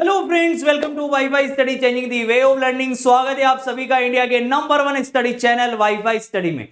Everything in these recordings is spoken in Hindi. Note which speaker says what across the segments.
Speaker 1: Hello friends welcome to WiFi study changing the way of learning स्वागत है आप सभी का इंडिया के number one study channel WiFi study में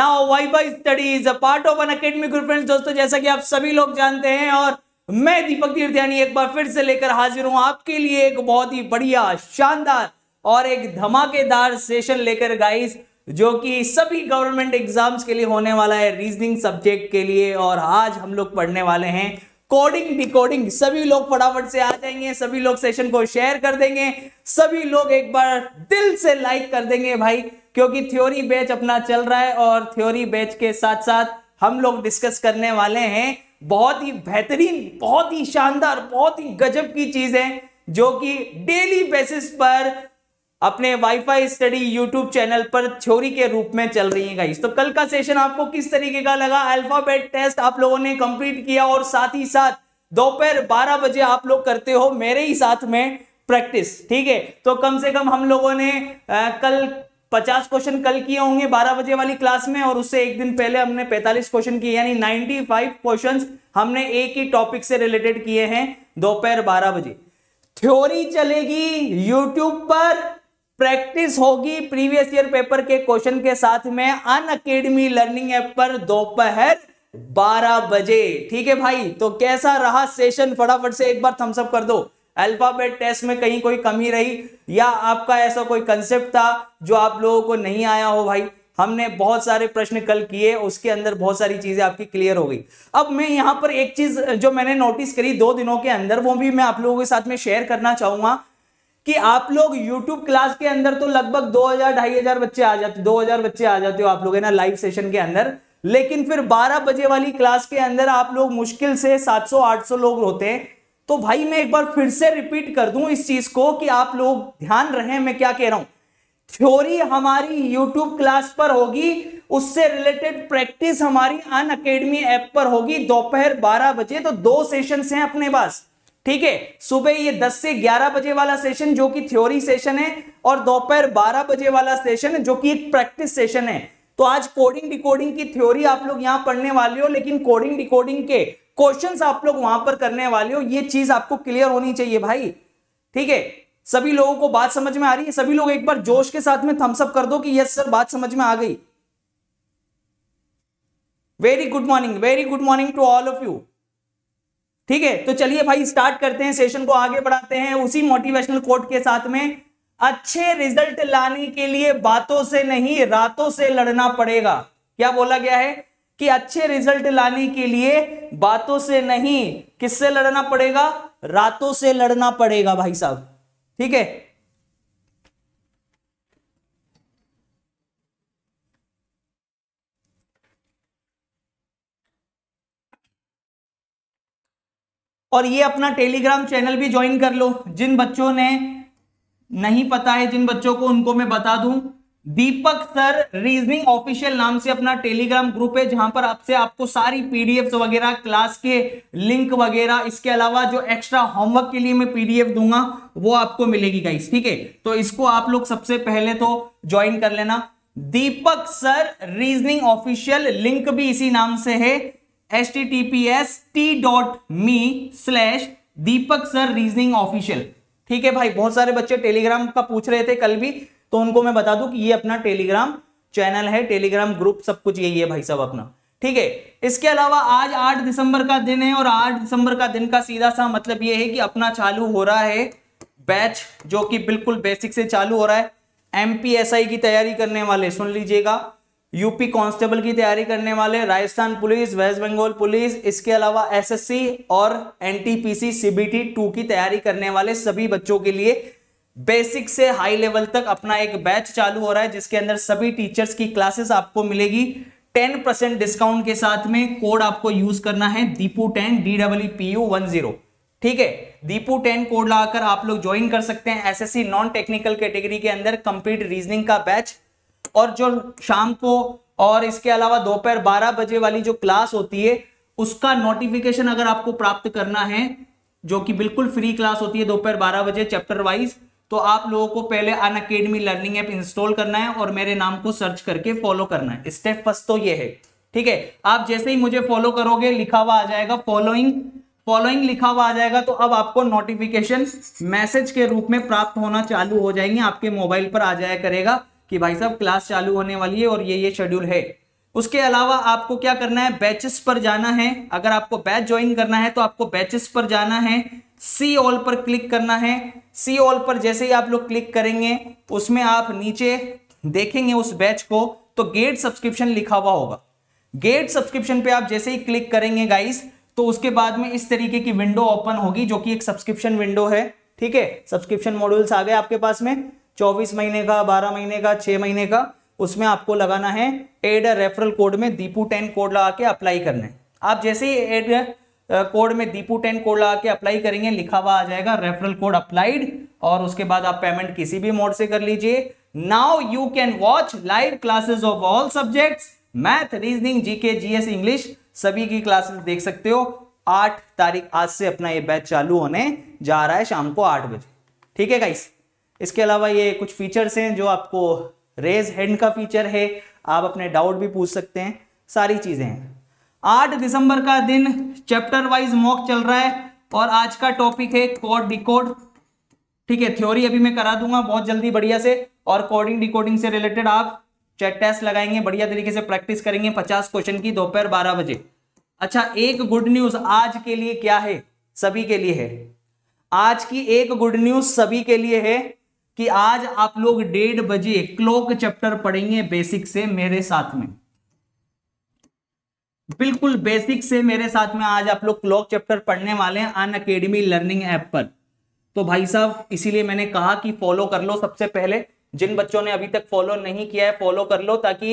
Speaker 1: now WiFi study is a part of Unacademy group friends दोस्तों जैसा कि आप सभी लोग जानते हैं और मैं दीपक तीर्थयानी एक बार फिर से लेकर हाजिर हूं आपके लिए एक बहुत ही बढ़िया शानदार और एक धमाकेदार सेशन लेकर गाइस जो कि सभी गवर्नमेंट एग्जाम्स के लिए होने वाला है रीजनिंग सब्जेक्ट के लिए और आज हम लोग पढ़ने वाले हैं कोडिंग डिकोडिंग सभी लोग फटाफट से आ जाएंगे सभी लोग सेशन को शेयर कर देंगे सभी लोग एक बार दिल से लाइक कर देंगे भाई क्योंकि थ्योरी बैच अपना चल रहा है और थ्योरी बैच के साथ साथ हम लोग डिस्कस करने वाले हैं बहुत ही बेहतरीन बहुत ही शानदार बहुत ही गजब की चीज है जो कि डेली बेसिस पर अपने वाईफाई स्टडी यूट्यूब चैनल पर थ्योरी के रूप में चल रही है तो कल का सेशन आपको किस तरीके का लगा अल्फाबेट टेस्ट आप लोगों ने कंप्लीट किया और साथ ही साथ दोपहर बारह बजे आप लोग करते हो मेरे ही साथ में प्रैक्टिस ठीक है तो कम से कम हम लोगों ने आ, कल 50 क्वेश्चन कल किए होंगे 12 बजे वाली क्लास में और उससे एक दिन पहले हमने 45 क्वेश्चन किए यानी 95 क्वेश्चंस हमने एक ही टॉपिक से रिलेटेड किए हैं दोपहर 12 बजे थ्योरी चलेगी यूट्यूब पर प्रैक्टिस होगी प्रीवियस ईयर पेपर के क्वेश्चन के साथ में अन अकेडमी लर्निंग ऐप पर दोपहर 12 बजे ठीक है भाई तो कैसा रहा सेशन फटाफट से एक बार थम्सअप कर दो अल्फाबेट टेस्ट में कहीं कोई कमी रही या आपका ऐसा कोई कंसेप्ट था जो आप लोगों को नहीं आया हो भाई हमने बहुत सारे प्रश्न कल किए उसके अंदर बहुत सारी चीजें आपकी क्लियर हो गई अब मैं यहां पर एक चीज जो मैंने नोटिस करी दो दिनों के अंदर वो भी मैं आप लोगों के साथ में शेयर करना चाहूंगा कि आप लोग YouTube क्लास के अंदर तो लगभग 2000 2500 बच्चे आ जाते 2000 बच्चे आ जाते हो आप लोग है ना लाइव सेशन के अंदर लेकिन फिर 12 बजे वाली क्लास के अंदर आप लोग मुश्किल से 700-800 लोग होते हैं तो भाई मैं एक बार फिर से रिपीट कर दूं इस चीज को कि आप लोग ध्यान रहे मैं क्या कह रहा हूं थ्योरी हमारी यूट्यूब क्लास पर होगी उससे रिलेटेड प्रैक्टिस हमारी अन अकेडमी ऐप पर होगी दोपहर बारह बजे तो दो सेशन हैं अपने पास ठीक है सुबह ये 10 से 11 बजे वाला सेशन जो कि थ्योरी सेशन है और दोपहर 12 बजे वाला सेशन जो कि एक प्रैक्टिस सेशन है तो आज कोडिंग डिकोडिंग की थ्योरी आप लोग यहां पढ़ने वाले हो लेकिन कोडिंग डिकोडिंग के क्वेश्चन आप लोग वहां पर करने वाले हो ये चीज आपको क्लियर होनी चाहिए भाई ठीक है सभी लोगों को बात समझ में आ रही है सभी लोग एक बार जोश के साथ में थम्सअप कर दो कि यस सर बात समझ में आ गई very good morning very good morning to all of you ठीक है तो चलिए भाई स्टार्ट करते हैं सेशन को आगे बढ़ाते हैं उसी मोटिवेशनल कोट के साथ में अच्छे रिजल्ट लाने के लिए बातों से नहीं रातों से लड़ना पड़ेगा क्या बोला गया है कि अच्छे रिजल्ट लाने के लिए बातों से नहीं किससे लड़ना पड़ेगा रातों से लड़ना पड़ेगा भाई साहब ठीक है और ये अपना टेलीग्राम चैनल भी ज्वाइन कर लो जिन बच्चों ने नहीं पता है जिन बच्चों को उनको मैं बता दूं दीपक सर रीजनिंग ऑफिशियल नाम से अपना टेलीग्राम ग्रुप है जहां पर आपसे आपको सारी पीडीएफ वगैरह क्लास के लिंक वगैरह इसके अलावा जो एक्स्ट्रा होमवर्क के लिए मैं पीडीएफ दूंगा वो आपको मिलेगी गाइस ठीक है तो इसको आप लोग सबसे पहले तो ज्वाइन कर लेना Deepak sir reasoning official link भी इसी नाम से है S T T P S T dot me slash Deepak sir reasoning official ठीक है भाई बहुत सारे बच्चे टेलीग्राम का पूछ रहे थे कल भी तो उनको मैं बता दूं कि ये अपना टेलीग्राम चैनल है टेलीग्राम ग्रुप सब कुछ यही है भाई सब अपना ठीक है इसके अलावा आज 8 दिसंबर का दिन है और 8 दिसंबर का दिन का सीधा सा मतलब ये है कि अपना चालू हो रहा है बैच जो कि बिल्कुल बेसिक से चालू हो रहा है एमपीएसआई की तैयारी करने वाले सुन लीजिएगा यूपी कांस्टेबल की तैयारी करने वाले Rajasthan police West Bengal police इसके अलावा एसएससी और एनटीपीसी सीबीटी टू की तैयारी करने वाले सभी बच्चों के लिए बेसिक से हाई लेवल तक अपना एक बैच चालू हो रहा है जिसके अंदर सभी टीचर्स की क्लासेस आपको मिलेगी 10 परसेंट डिस्काउंट के साथ में कोड आपको यूज करना है Deepu ten D W P U one zero ठीक है दीपू टेन कोड लगाकर आप लोग ज्वाइन कर सकते हैं एसएससी नॉन टेक्निकल कैटेगरी के अंदर कंप्लीट रीजनिंग का बैच और जो शाम को और इसके अलावा दोपहर बारह बजे वाली जो क्लास होती है उसका नोटिफिकेशन अगर आपको प्राप्त करना है जो कि बिल्कुल फ्री क्लास होती है दोपहर बारह बजे चैप्टर वाइज तो आप लोगों को पहले Unacademy learning app install करना है और मेरे नाम को सर्च करके फॉलो करना है स्टेप फर्स्ट तो ये है ठीक है आप जैसे ही मुझे फॉलो करोगे लिखा हुआ आ जाएगा फॉलोइंग फॉलोइंग लिखा हुआ आ जाएगा तो अब आपको नोटिफिकेशन मैसेज के रूप में प्राप्त होना चालू हो जाएंगे आपके मोबाइल पर आ जाया करेगा कि भाई साहब क्लास चालू होने वाली है और ये ये शेड्यूल है उसके अलावा आपको क्या करना है बैचेस पर जाना है अगर आपको बैच ज्वाइन करना है तो आपको बैचेस पर जाना है सी ऑल पर क्लिक करना है सी ऑल पर जैसे ही आप लोग क्लिक करेंगे उसमें आप नीचे देखेंगे उस बैच को तो गेट सब्सक्रिप्शन लिखा हुआ होगा गेट सब्सक्रिप्शन पे आप जैसे ही क्लिक करेंगे गाइस तो उसके बाद में इस तरीके की विंडो ओपन होगी जो कि एक सब्सक्रिप्शन विंडो है ठीक है सब्सक्रिप्शन मॉड्यूल्स आ गए आपके पास में चौबीस महीने का बारह महीने का 6 महीने का उसमें आपको लगाना है एड रेफरल कोड में दीपू टेन कोड लगा के अप्लाई करना है आप जैसे ही एड कोड में दीपू टेन कोड लगा के अप्लाई करेंगे लिखा हुआ आ जाएगा रेफरल कोड अप्लाइड और उसके बाद आप पेमेंट किसी भी मोड से कर लीजिए now you can watch live classes of all subject math reasoning GK GS English सभी की क्लासेस देख सकते हो आठ तारीख आज से अपना ये बैच चालू होने जा रहा है शाम को आठ बजे ठीक है गाइस इसके अलावा ये कुछ फीचर्स हैं जो आपको रेज हैंड का फीचर है आप अपने डाउट भी पूछ सकते हैं सारी चीज़ें हैं आठ दिसंबर का दिन चैप्टर वाइज मॉक चल रहा है और आज का टॉपिक है कोड डिकोड ठीक है थ्योरी अभी मैं करा दूंगा बहुत जल्दी बढ़िया से और कोडिंग डिकोडिंग से रिलेटेड आप चेक टेस्ट लगाएंगे बढ़िया तरीके से प्रैक्टिस करेंगे पचास क्वेश्चन की दोपहर बारह बजे अच्छा एक गुड न्यूज आज के लिए क्या है सभी के लिए है आज की एक गुड न्यूज सभी के लिए है कि आज आप लोग डेढ़ बजे क्लॉक चैप्टर पढ़ेंगे बेसिक से मेरे साथ में बिल्कुल बेसिक से मेरे साथ में आज आप लोग क्लॉक चैप्टर पढ़ने वाले हैं अन अकेडमी लर्निंग ऐप पर तो भाई साहब इसीलिए मैंने कहा कि फॉलो कर लो सबसे पहले जिन बच्चों ने अभी तक फॉलो नहीं किया है फॉलो कर लो ताकि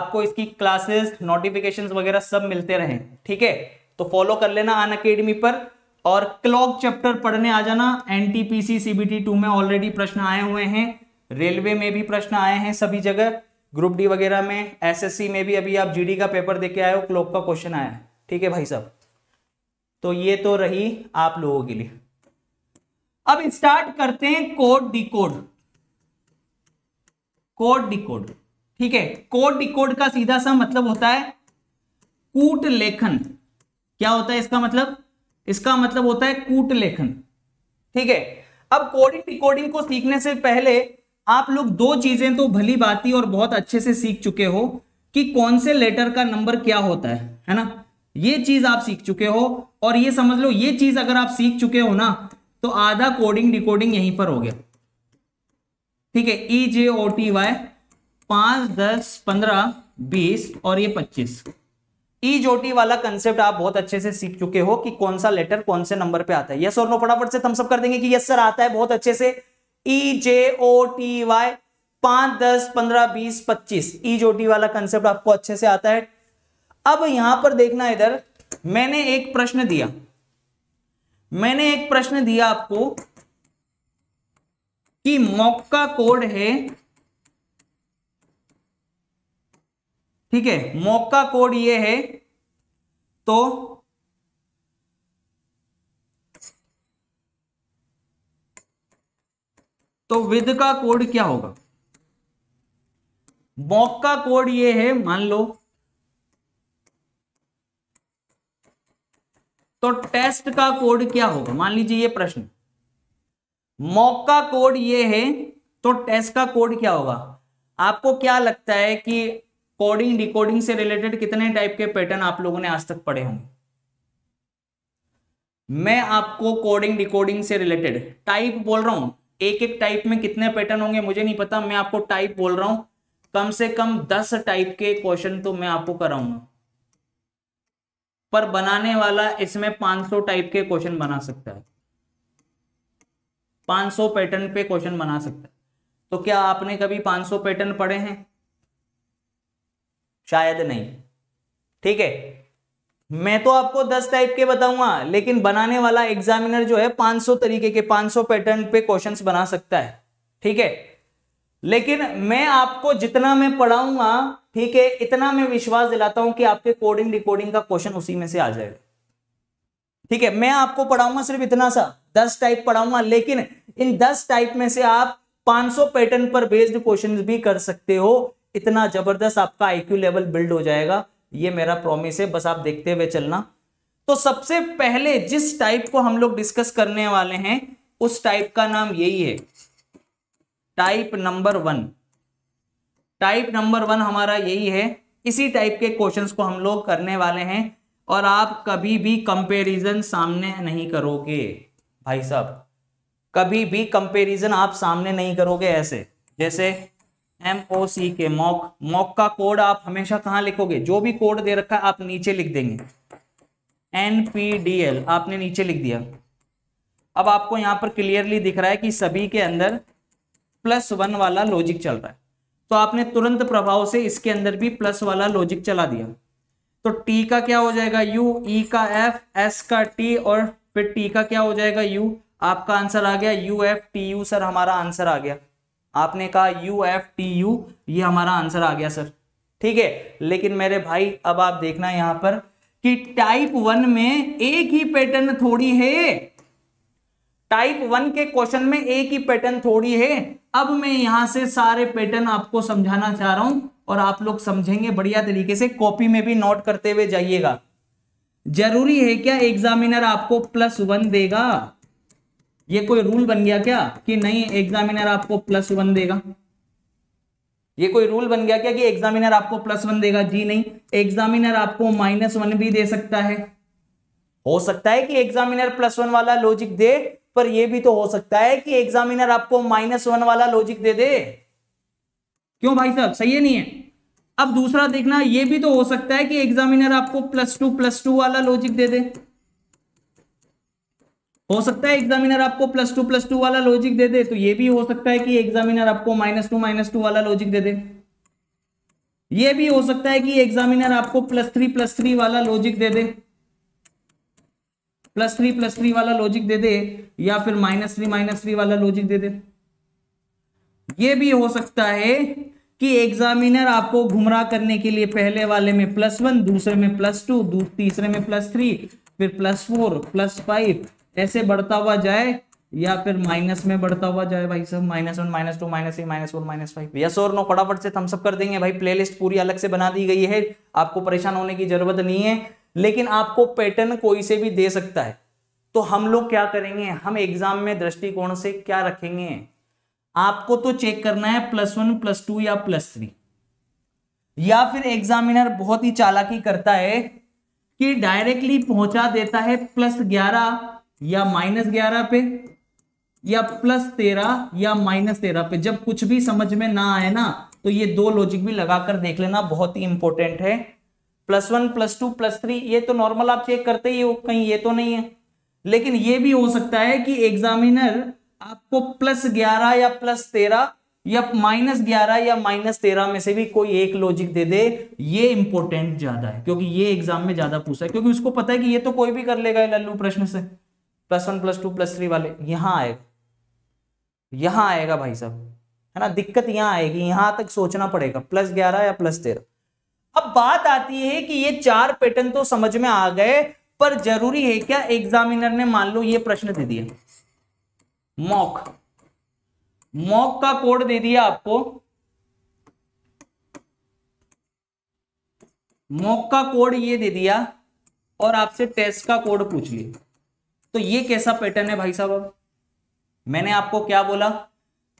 Speaker 1: आपको इसकी क्लासेस नोटिफिकेशन वगैरह सब मिलते रहे ठीक है तो फॉलो कर लेना अन अकेडमी पर और क्लॉक चैप्टर पढ़ने आ जाना एनटीपीसी सीबीटी टू में ऑलरेडी प्रश्न आए हुए हैं रेलवे में भी प्रश्न आए हैं सभी जगह ग्रुप डी वगैरह में एसएससी में भी अभी आप जीडी का पेपर देके आए हो क्लॉक का क्वेश्चन आया है ठीक है भाई साहब तो ये तो रही आप लोगों के लिए अब स्टार्ट करते हैं कोड डिकोड कोड डिकोड ठीक है कोड डिकोड का सीधा सा मतलब होता है कूट लेखन क्या होता है इसका मतलब इसका मतलब होता है कूट लेखन ठीक है अब कोडिंग डिकोडिंग को सीखने से पहले आप लोग दो चीजें तो भली बाती और बहुत अच्छे से सीख चुके हो कि कौन से लेटर का नंबर क्या होता है है ना ये चीज आप सीख चुके हो और ये समझ लो ये चीज अगर आप सीख चुके हो ना तो आधा कोडिंग डिकोडिंग यहीं पर हो गया ठीक है ई जे ओ टी वाई पांच दस पंद्रह बीस और ये पच्चीस जोटी e वाला कंसेप्ट आप बहुत अच्छे से सीख चुके हो कि कौन सा लेटर कौन से नंबर पे आता है यस और नो फटाफट से थम्सअप कर देंगे कि यस सर आता है बहुत अच्छे से ई जे ओ टी वाई पांच दस पंद्रह बीस पच्चीस ई e जोटी वाला कंसेप्ट आपको अच्छे से आता है अब यहां पर देखना इधर मैंने एक प्रश्न दिया मैंने एक प्रश्न दिया आपको कि मौका कोड है ठीक है मॉक का कोड ये है तो तो विद का कोड क्या होगा मॉक का कोड ये है मान लो तो टेस्ट का कोड क्या होगा मान लीजिए ये प्रश्न मॉक का कोड ये है तो टेस्ट का कोड क्या होगा आपको क्या लगता है कि कोडिंग डिकोडिंग से रिलेटेड कितने टाइप के पैटर्न आप लोगों ने आज तक पढ़े होंगे मैं आपको कोडिंग डिकोडिंग से रिलेटेड टाइप बोल रहा हूं एक एक टाइप में कितने पैटर्न होंगे मुझे नहीं पता मैं आपको टाइप बोल रहा हूं कम से कम दस टाइप के क्वेश्चन तो मैं आपको कराऊंगा पर बनाने वाला इसमें पांच सौ टाइप के क्वेश्चन बना सकता है पांच सौ पैटर्न पे क्वेश्चन बना सकता है तो क्या आपने कभी पांच सौ पैटर्न पढ़े हैं शायद नहीं ठीक है मैं तो आपको दस टाइप के बताऊंगा लेकिन बनाने वाला एग्जामिनर जो है 500 तरीके के 500 पैटर्न पे क्वेश्चंस बना सकता है ठीक है लेकिन मैं आपको जितना मैं पढ़ाऊंगा ठीक है इतना मैं विश्वास दिलाता हूं कि आपके कोडिंग रिकॉर्डिंग का क्वेश्चन उसी में से आ जाएगा ठीक है मैं आपको पढ़ाऊंगा सिर्फ इतना सा दस टाइप पढ़ाऊंगा लेकिन इन दस टाइप में से आप 500 पैटर्न पर बेस्ड क्वेश्चन भी कर सकते हो इतना जबरदस्त आपका आईक्यू लेवल बिल्ड हो जाएगा ये मेरा प्रॉमिस है बस आप देखते हुए चलना तो सबसे पहले जिस टाइप को हम लोग डिस्कस करने वाले हैं उस टाइप का नाम यही है type number one type number one हमारा यही है इसी टाइप के क्वेश्चंस को हम लोग करने वाले हैं और आप कभी भी कंपैरिजन सामने नहीं करोगे भाई साहब कभी भी कंपैरिजन आप सामने नहीं करोगे ऐसे जैसे एम ओ सी के मॉक मॉक का कोड आप हमेशा कहाँ लिखोगे जो भी कोड दे रखा है आप नीचे लिख देंगे एन पी डी एल आपने नीचे लिख दिया अब आपको यहाँ पर क्लियरली दिख रहा है कि सभी के अंदर प्लस वन वाला लॉजिक चल रहा है तो आपने तुरंत प्रभाव से इसके अंदर भी प्लस वाला लॉजिक चला दिया तो टी का क्या हो जाएगा यू ई e का एफ एस का टी और फिर टी का क्या हो जाएगा यू आपका आंसर आ गया U F T U sir हमारा आंसर आ गया आपने कहा यू एफ टी यू ये हमारा आंसर आ गया सर ठीक है लेकिन मेरे भाई अब आप देखना यहां पर कि टाइप वन में एक ही पैटर्न थोड़ी है टाइप वन के क्वेश्चन में एक ही पैटर्न थोड़ी है अब मैं यहां से सारे पैटर्न आपको समझाना चाह रहा हूं और आप लोग समझेंगे बढ़िया तरीके से कॉपी में भी नोट करते हुए जाइएगा जरूरी है क्या एग्जामिनर आपको प्लस वन देगा ये कोई रूल बन गया क्या कि नहीं एग्जामिनर आपको प्लस वन देगा ये कोई रूल बन गया क्या कि एग्जामिनर आपको प्लस वन देगा जी नहीं एग्जामिनर आपको माइनस वन भी दे सकता है हो सकता है कि एग्जामिनर प्लस वन वाला लॉजिक दे पर यह भी तो हो सकता है कि एग्जामिनर आपको माइनस वन वाला लॉजिक दे दे क्यों भाई साहब सही है नहीं है अब दूसरा देखना यह भी तो हो सकता है कि एग्जामिनर आपको प्लस टू प्लस टू वाला लॉजिक दे दे हो सकता है एग्जामिनर आपको प्लस टू प्लस टू वाला लॉजिक दे दे तो ये भी हो सकता है कि एग्जामिनर आपको माइनस टू माइनस टू वाला लॉजिक दे दे ये भी हो सकता है कि एग्जामिनर आपको प्लस थ्री प्लस थ्री वाला लॉजिक दे दे प्लस थ्री प्लस थ्री वाला लॉजिक दे दे या फिर माइनस थ्री माइनस थ्री वाला लॉजिक दे दे ये भी हो सकता है कि एग्जामिनर आपको गुमराह करने के लिए पहले वाले में प्लस वन दूसरे में प्लस टू तीसरे में प्लस थ्री फिर प्लस फोर प्लस फाइव ऐसे बढ़ता हुआ जाए या फिर माइनस में बढ़ता हुआ जाए भाई सब minus one minus two minus three minus four minus five yes और नो फटाफट से थम्सअप कर देंगे भाई प्लेलिस्ट पूरी अलग से बना दी गई है आपको परेशान होने की जरूरत नहीं है लेकिन आपको पैटर्न कोई से भी दे सकता है तो हम लोग क्या करेंगे हम एग्जाम में दृष्टिकोण से क्या रखेंगे आपको तो चेक करना है प्लस वन प्लस टू या प्लस थ्री या फिर एग्जामिनर बहुत ही चालाकी करता है कि डायरेक्टली पहुंचा देता है प्लस ग्यारह या माइनस ग्यारह पे या प्लस तेरह या माइनस तेरह पे जब कुछ भी समझ में ना आए ना तो ये दो लॉजिक भी लगाकर देख लेना बहुत ही इंपॉर्टेंट है plus one plus two plus three ये तो नॉर्मल आप चेक करते ही हो कहीं ये तो नहीं है लेकिन ये भी हो सकता है कि एग्जामिनर आपको प्लस ग्यारह या प्लस तेरह या माइनस ग्यारह या माइनस तेरह में से भी कोई एक लॉजिक दे दे ये इंपॉर्टेंट ज्यादा है क्योंकि ये एग्जाम में ज्यादा पूछा है क्योंकि उसको पता है कि ये तो कोई भी कर लेगा लल्लू प्रश्न से plus one plus two plus three वाले यहां आएगा यहां आएगा भाई साहब है ना दिक्कत यहां आएगी यहां तक सोचना पड़ेगा प्लस ग्यारह या प्लस तेरह अब बात आती है कि ये चार पैटर्न तो समझ में आ गए पर जरूरी है क्या एग्जामिनर ने मान लो ये प्रश्न दे दिया मॉक मॉक का कोड दे दिया आपको मॉक का कोड ये दे दिया और आपसे टेस्ट का कोड पूछ लिया तो ये कैसा पैटर्न है भाई साहब अब मैंने आपको क्या बोला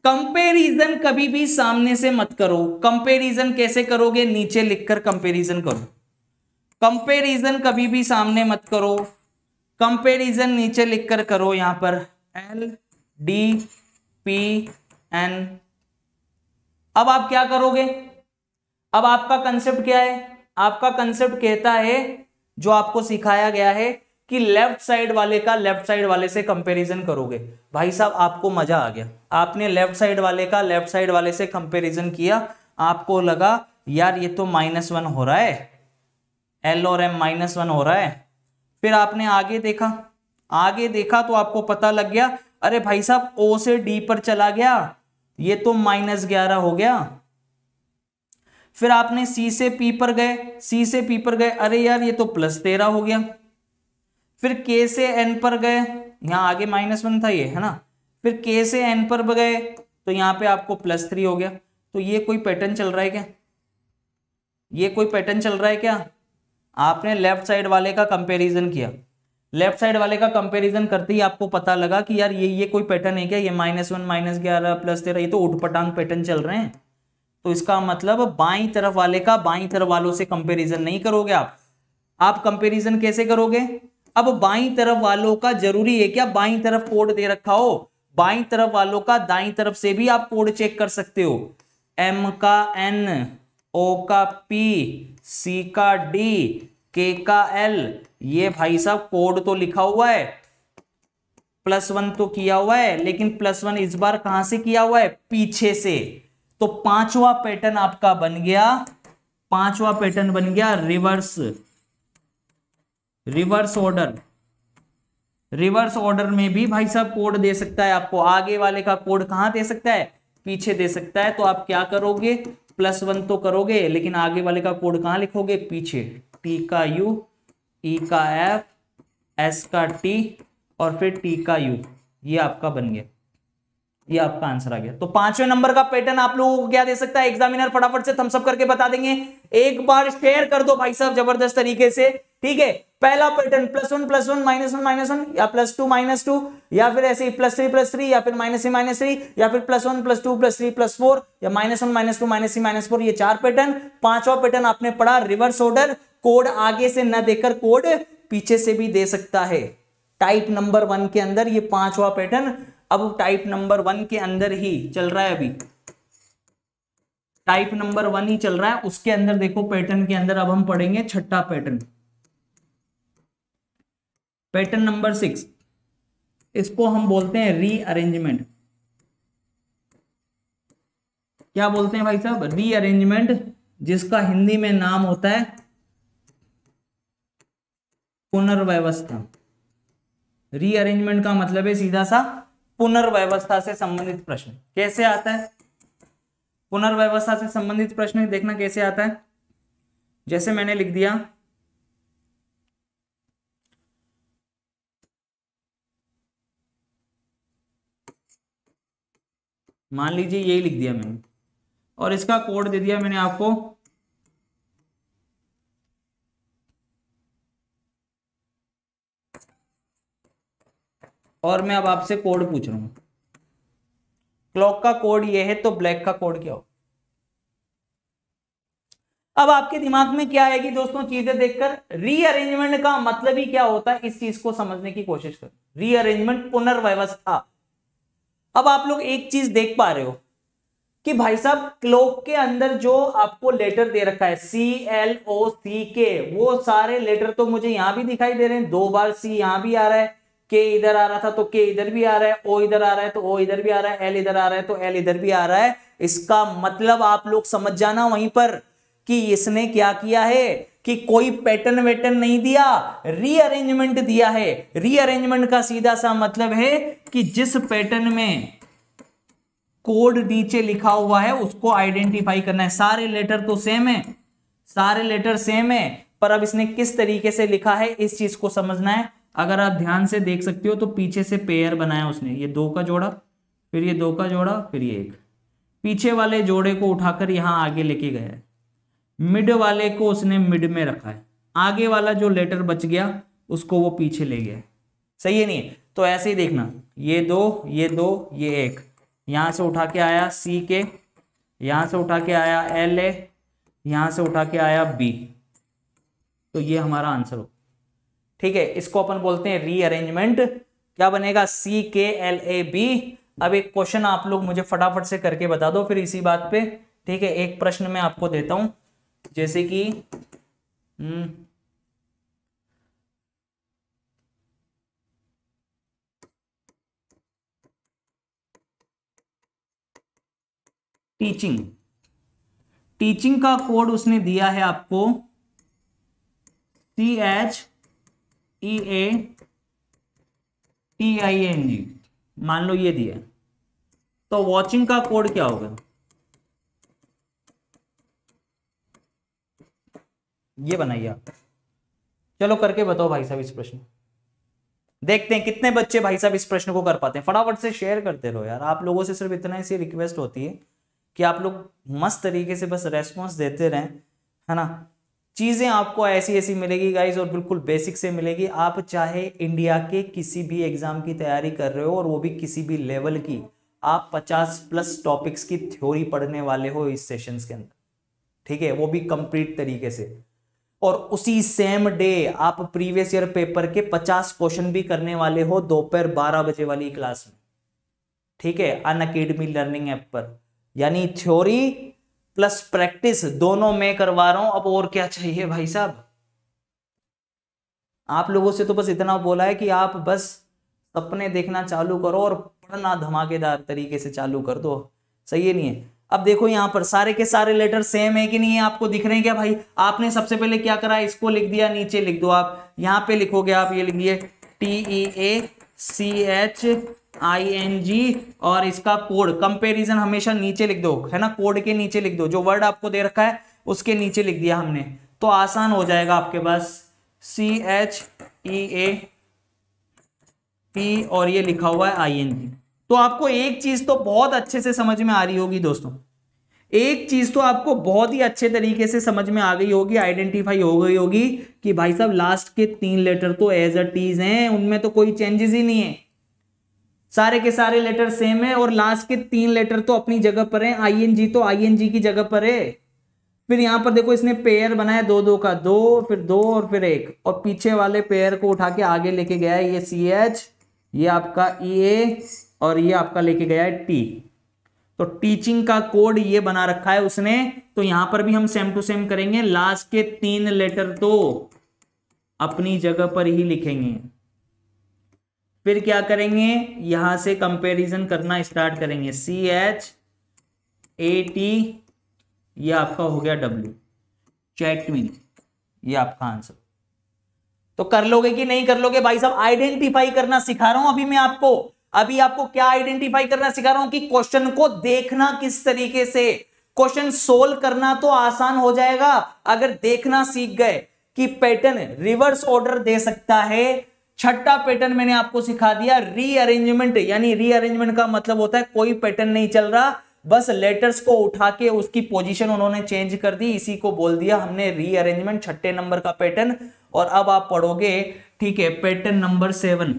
Speaker 1: कंपेरिजन कभी भी सामने से मत करो कंपेरिजन कैसे करोगे नीचे लिखकर कंपेरिजन करो कंपेरिजन कभी भी सामने मत करो कंपेरिजन नीचे लिखकर करो यहां पर एल डी पी एन अब आप क्या करोगे अब आपका कंसेप्ट क्या है आपका कंसेप्ट कहता है जो आपको सिखाया गया है कि लेफ्ट साइड वाले का लेफ्ट साइड वाले से कंपैरिजन करोगे भाई साहब आपको मजा आ गया आपने लेफ्ट साइड वाले का लेफ्ट साइड वाले से कंपैरिजन किया आपको लगा यार ये तो माइनस वन हो रहा है एल और एम माइनस वन हो रहा है फिर आपने आगे देखा आगे देखा तो आपको पता लग गया अरे भाई साहब ओ से डी पर चला गया ये तो माइनस ग्यारह हो गया फिर आपने सी से पी पर गए सी से पी पर गए अरे यार ये तो प्लस तेरह हो गया फिर के से एन पर गए यहाँ आगे माइनस वन था ये है ना फिर के से एन पर गए तो यहाँ पे आपको प्लस थ्री हो गया तो ये कोई पैटर्न चल रहा है क्या ये कोई पैटर्न चल रहा है क्या आपने लेफ्ट साइड वाले का कंपेरिजन किया लेफ्ट साइड वाले का कंपेरिजन करते ही आपको पता लगा कि यार ये ये कोई पैटर्न है क्या ये माइनस वन माइनस ग्यारह प्लस तेरह ये तो उठपटांग पैटर्न चल रहे हैं तो इसका मतलब बाई तरफ वाले का बाई तरफ वालों से कंपेरिजन नहीं करोगे आप आप कंपेरिजन कैसे करोगे अब बाई तरफ वालों का जरूरी है क्या बाई तरफ कोड दे रखा हो बाई तरफ वालों का दाई तरफ से भी आप कोड चेक कर सकते हो एम का एन ओ का पी सी का डी के का एल ये भाई साहब कोड तो लिखा हुआ है प्लस वन तो किया हुआ है लेकिन प्लस वन इस बार कहां से किया हुआ है पीछे से तो पांचवा पैटर्न आपका बन गया पांचवा पैटर्न बन गया reverse reverse order reverse order में भी भाई साहब कोड दे सकता है आपको आगे वाले का कोड कहां दे सकता है पीछे दे सकता है तो आप क्या करोगे प्लस वन तो करोगे लेकिन आगे वाले का कोड कहां लिखोगे पीछे टी का यू ई e का एफ एस का टी और फिर टी का यू ये आपका बन गया ये आपका आंसर आ गया तो पांचवें नंबर का पैटर्न आप लोगों को क्या दे सकता है एग्जामिनर फटाफट से थम्सअप करके बता देंगे एक बार शेयर कर दो भाई साहब जबरदस्त तरीके से ठीक है पहला pattern plus one plus one minus one minus one या प्लस टू माइनस टू या फिर ऐसे ही प्लस थ्री प्लस थ्री या फिर माइनस थ्री माइनस थ्री या फिर plus one plus two plus three plus four या minus one minus two minus three minus four ये चार पैटर्न पांचवा पैटर्न आपने पढ़ा रिवर्स ऑर्डर कोड आगे से न देकर कोड पीछे से भी दे सकता है टाइप नंबर वन के अंदर ये पांचवा पैटर्न अब टाइप नंबर वन के अंदर ही चल रहा है अभी टाइप नंबर वन ही चल रहा है उसके अंदर देखो पैटर्न के अंदर अब हम पढ़ेंगे छठा पैटर्न पैटर्न नंबर सिक्स इसको हम बोलते हैं रीअरेंजमेंट क्या बोलते हैं भाई साहब रीअरेंजमेंट जिसका हिंदी में नाम होता है पुनर्व्यवस्था रीअरेंजमेंट का मतलब है सीधा सा पुनर्व्यवस्था से संबंधित प्रश्न कैसे आता है पुनर्व्यवस्था से संबंधित प्रश्न देखना कैसे आता है जैसे मैंने लिख दिया मान हाँ। लीजिए यही लिख दिया मैंने और इसका कोड दे दिया मैंने आपको और मैं अब आपसे कोड पूछ रहा हूं क्लॉक का कोड ये है तो ब्लैक का कोड क्या हो अब आपके दिमाग में क्या आएगी दोस्तों चीजें देखकर रीअरेंजमेंट का मतलब ही क्या होता है इस चीज को समझने की कोशिश कर रीअरेंजमेंट पुनर्व्यवस्था अब आप लोग एक चीज देख पा रहे हो कि भाई साहब क्लोक के अंदर जो आपको लेटर दे रखा है सी एल ओ सी के वो सारे लेटर तो मुझे यहां भी दिखाई दे रहे हैं दो बार सी यहां भी आ रहा है के इधर आ रहा था तो के इधर भी आ रहा है ओ इधर आ रहा है तो ओ इधर भी आ रहा है एल इधर आ रहा है तो एल इधर भी आ रहा है इसका मतलब आप लोग समझ जाना वहीं पर कि इसने क्या किया है कि कोई पैटर्न वैटर्न नहीं दिया रीअरेंजमेंट दिया है रीअरेंजमेंट का सीधा सा मतलब है कि जिस पैटर्न में कोड नीचे लिखा हुआ है उसको आइडेंटिफाई करना है सारे लेटर तो सेम है सारे लेटर सेम है पर अब इसने किस तरीके से लिखा है इस चीज को समझना है अगर आप ध्यान से देख सकते हो तो पीछे से पेयर बनाया उसने ये दो का जोड़ा फिर ये दो का जोड़ा फिर ये एक पीछे वाले जोड़े को उठाकर यहाँ आगे लेके गया है मिड वाले को उसने मिड में रखा है आगे वाला जो लेटर बच गया उसको वो पीछे ले गया सही है नहीं तो ऐसे ही देखना ये दो ये दो ये एक यहां से उठा के आया सी के यहां से उठा के आया एल ए यहां से उठा के आया बी तो ये हमारा आंसर हो ठीक है इसको अपन बोलते हैं रीअरेंजमेंट क्या बनेगा सी के एल ए बी अब एक क्वेश्चन आप लोग मुझे फटाफट से करके बता दो फिर इसी बात पे ठीक है एक प्रश्न मैं आपको देता हूं जैसे कि टीचिंग हम्म, टीचिंग का कोड उसने दिया है आपको C H E A T I N G मान लो ये दिया तो वॉचिंग का कोड क्या होगा ये बनाइए आप चलो करके बताओ भाई साहब इस प्रश्न देखते हैं कितने बच्चे भाई साहब इस प्रश्न को कर पाते हैं फटाफट से शेयर करते रहो यार आप लोगों से सिर्फ इतना ही सी रिक्वेस्ट होती है कि आप लोग मस्त तरीके से बस रेस्पॉन्स देते रहें है ना चीज़ें आपको ऐसी ऐसी मिलेगी गाइज और बिल्कुल बेसिक से मिलेगी आप चाहे इंडिया के किसी भी एग्ज़ाम की तैयारी कर रहे हो और वो भी किसी भी लेवल की आप 50 प्लस टॉपिक्स की थ्योरी पढ़ने वाले हो इस सेशंस के अंदर ठीक है वो भी कंप्लीट तरीके से और उसी सेम डे आप प्रीवियस ईयर पेपर के 50 क्वेश्चन भी करने वाले हो दोपहर 12 बजे वाली क्लास में ठीक है अन अकेडमी लर्निंग ऐप पर यानी थ्योरी प्लस प्रैक्टिस दोनों में करवा रहा हूं अब और क्या चाहिए भाई साहब आप लोगों से तो बस इतना बोला है कि आप बस सपने देखना चालू करो और पढ़ना धमाकेदार तरीके से चालू कर दो सही है नहीं है अब देखो यहां पर सारे के सारे लेटर सेम है कि नहीं है आपको दिख रहे हैं क्या भाई आपने सबसे पहले क्या करा इसको लिख दिया नीचे लिख दो आप यहां पे लिखोगे आप ये लिखिए T E A C H I N G और इसका कोड कंपेरिजन हमेशा नीचे लिख दो है ना कोड के नीचे लिख दो जो वर्ड आपको दे रखा है उसके नीचे लिख दिया हमने तो आसान हो जाएगा आपके पास सी एच ई ए पी और ये लिखा हुआ है आई एन जी तो आपको एक चीज तो बहुत अच्छे से समझ में आ रही होगी दोस्तों एक चीज तो आपको बहुत ही अच्छे तरीके से समझ में आ गई होगी आइडेंटिफाई हो गई होगी कि भाई साहब लास्ट के तीन लेटर तो एज अ टीज हैं उनमें तो कोई चेंजेस ही नहीं है सारे के सारे लेटर सेम है और लास्ट के तीन लेटर तो अपनी जगह पर है आईएनजी तो आईएनजी की जगह पर है फिर यहां पर देखो इसने पेयर बनाया दो दो का दो फिर दो और फिर एक और पीछे वाले पेयर को उठा के आगे लेके गया ये सी एच ये आपका ई e ए और ये आपका लेके गया है टी तो टीचिंग का कोड ये बना रखा है उसने तो यहां पर भी हम सेम टू सेम करेंगे लास्ट के तीन लेटर तो अपनी जगह पर ही लिखेंगे फिर क्या करेंगे यहां से कंपैरिजन करना स्टार्ट करेंगे सी एच ए टी ये आपका हो गया डब्ल्यू चैटविन ये आपका आंसर तो कर लोगे कि नहीं कर लोगे भाई साहब आइडेंटिफाई करना सिखा रहा हूं अभी मैं आपको अभी आपको क्या आइडेंटिफाई करना सिखा रहा हूं कि क्वेश्चन को देखना किस तरीके से क्वेश्चन सोल्व करना तो आसान हो जाएगा अगर देखना सीख गए कि पैटर्न रिवर्स ऑर्डर दे सकता है छठा पैटर्न मैंने आपको सिखा दिया रीअरेंजमेंट यानी रीअरेंजमेंट का मतलब होता है कोई पैटर्न नहीं चल रहा बस लेटर्स को उठा के उसकी पोजीशन उन्होंने चेंज कर दी इसी को बोल दिया हमने रीअरेंजमेंट छठे नंबर का पैटर्न और अब आप पढ़ोगे ठीक है पैटर्न नंबर सेवन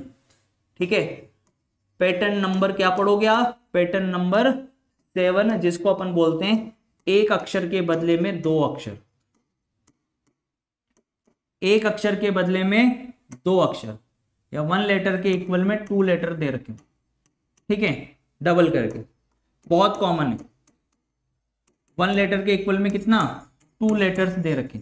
Speaker 1: ठीक है पैटर्न नंबर क्या पढ़ोगे आप पैटर्न नंबर सेवन जिसको अपन बोलते हैं एक अक्षर के बदले में दो अक्षर एक अक्षर के बदले में दो अक्षर या वन लेटर के इक्वल में टू लेटर दे रखे ठीक है डबल करके बहुत कॉमन है वन लेटर के इक्वल में कितना टू लेटर्स दे रखे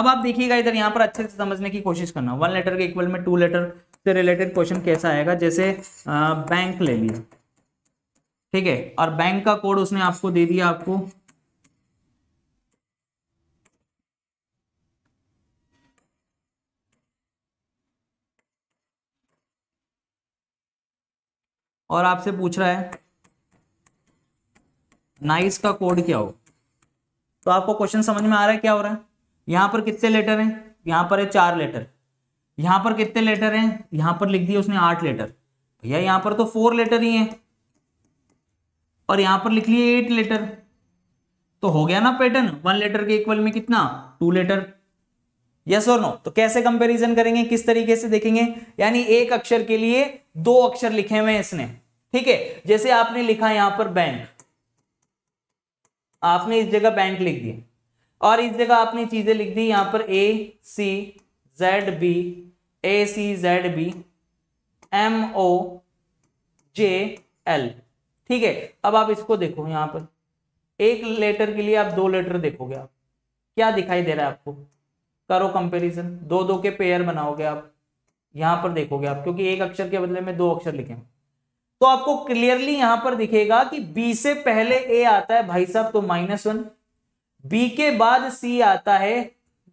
Speaker 1: अब आप देखिएगा इधर यहां पर अच्छे से समझने की कोशिश करना वन लेटर के इक्वल में टू लेटर से रिलेटेड क्वेश्चन कैसा आएगा जैसे बैंक ले लिया ठीक है और बैंक का कोड उसने आपको दे दिया आपको और आपसे पूछ रहा है नाइस का कोड क्या हो तो आपको क्वेश्चन समझ में आ रहा है क्या हो रहा है यहां पर कितने लेटर हैं यहां पर है चार लेटर यहां पर कितने लेटर हैं यहां पर लिख दिया उसने आठ लेटर भैया यहां पर तो फोर लेटर ही हैं और यहां पर लिख लिए एट लेटर तो हो गया ना पैटर्न वन लेटर के इक्वल में कितना टू लेटर यस और नो तो कैसे कंपैरिजन करेंगे किस तरीके से देखेंगे यानी एक अक्षर के लिए दो अक्षर लिखे हुए हैं इसने ठीक है जैसे आपने लिखा यहां पर बैंक आपने इस जगह बैंक लिख दिया और इस जगह आपने चीजें लिख दी यहां पर A C Z B A C Z B M O J L ठीक है अब आप इसको देखो यहां पर एक लेटर के लिए आप दो लेटर देखोगे आप क्या दिखाई दे रहा है आपको करो कंपैरिजन दो दो के पेयर बनाओगे आप यहां पर देखोगे आप क्योंकि एक अक्षर के बदले में दो अक्षर लिखे तो आपको क्लियरली यहां पर दिखेगा कि बी से पहले ए आता है भाई साहब तो माइनस वन बी के बाद सी आता है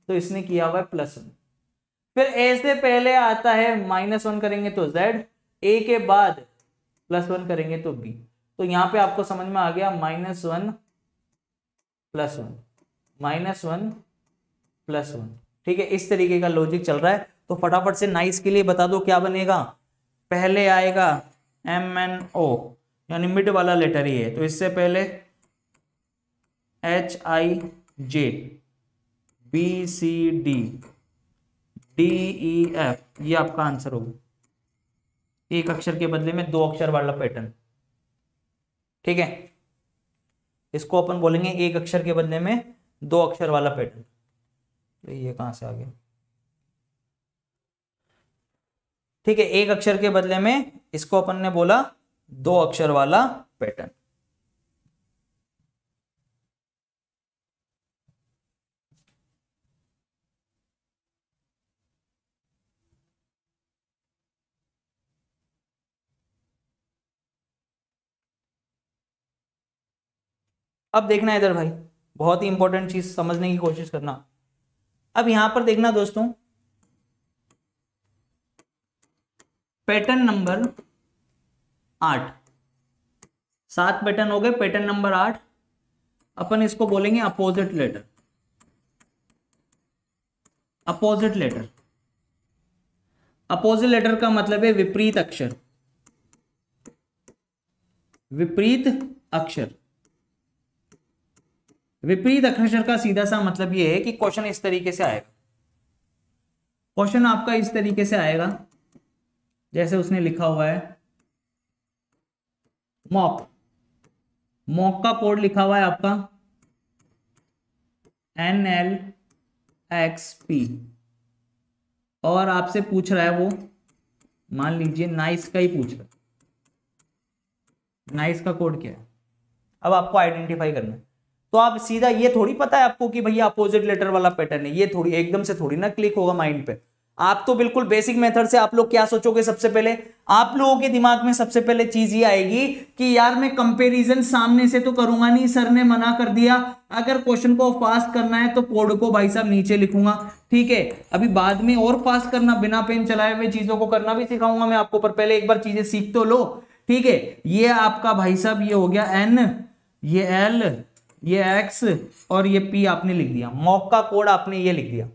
Speaker 1: तो इसने किया हुआ है प्लस वन फिर ए से पहले आता है माइनस वन करेंगे तो जेड ए के बाद प्लस वन करेंगे तो बी तो यहां पे आपको समझ में आ गया minus one plus one minus one plus one ठीक है इस तरीके का लॉजिक चल रहा है तो फटाफट से नाइस के लिए बता दो क्या बनेगा पहले आएगा एम एन ओ यानी मिड वाला लेटर ही है तो इससे पहले H I J B C D D E F ये आपका आंसर होगा एक अक्षर के बदले में दो अक्षर वाला पैटर्न ठीक है इसको अपन बोलेंगे एक अक्षर के बदले में दो अक्षर वाला पैटर्न तो ये कहां से आ गया ठीक है एक अक्षर के बदले में इसको अपन ने बोला दो अक्षर वाला पैटर्न अब देखना इधर भाई बहुत ही इंपॉर्टेंट चीज समझने की कोशिश करना अब यहां पर देखना दोस्तों पैटर्न नंबर आठ सात पैटर्न हो गए पैटर्न नंबर आठ अपन इसको बोलेंगे opposite letter opposite letter opposite letter का मतलब है विपरीत अक्षर विपरीत अक्षर विपरीत अक्षर का सीधा सा मतलब ये है कि क्वेश्चन इस तरीके से आएगा क्वेश्चन आपका इस तरीके से आएगा जैसे उसने लिखा हुआ है मॉक मॉक का कोड लिखा हुआ है आपका एन एल एक्स पी और आपसे पूछ रहा है वो मान लीजिए नाइस का ही पूछ रहा है नाइस का कोड क्या है अब आपको आइडेंटिफाई करना है तो आप सीधा ये थोड़ी पता है आपको कि भैया अपोजिट लेटर वाला पैटर्न है ये थोड़ी एकदम से थोड़ी ना क्लिक होगा माइंड पे आप तो बिल्कुल बेसिक मेथड से आप लोग क्या सोचोगे सबसे पहले आप लोगों के दिमाग में सबसे पहले चीज ये आएगी कि यार मैं कंपैरिजन सामने से तो करूंगा नहीं सर ने मना कर दिया अगर क्वेश्चन को फास्ट करना है तो कोड को भाई साहब नीचे लिखूंगा ठीक है अभी बाद में और फास्ट करना बिना पेन चलाए हुए चीजों को करना भी सिखाऊंगा मैं आपको पर पहले एक बार चीजें सीख तो लो ठीक है ये आपका भाई साहब ये हो गया एन ये एल ये एक्स और ये पी आपने लिख दिया मॉक का कोड आपने ये लिख दिया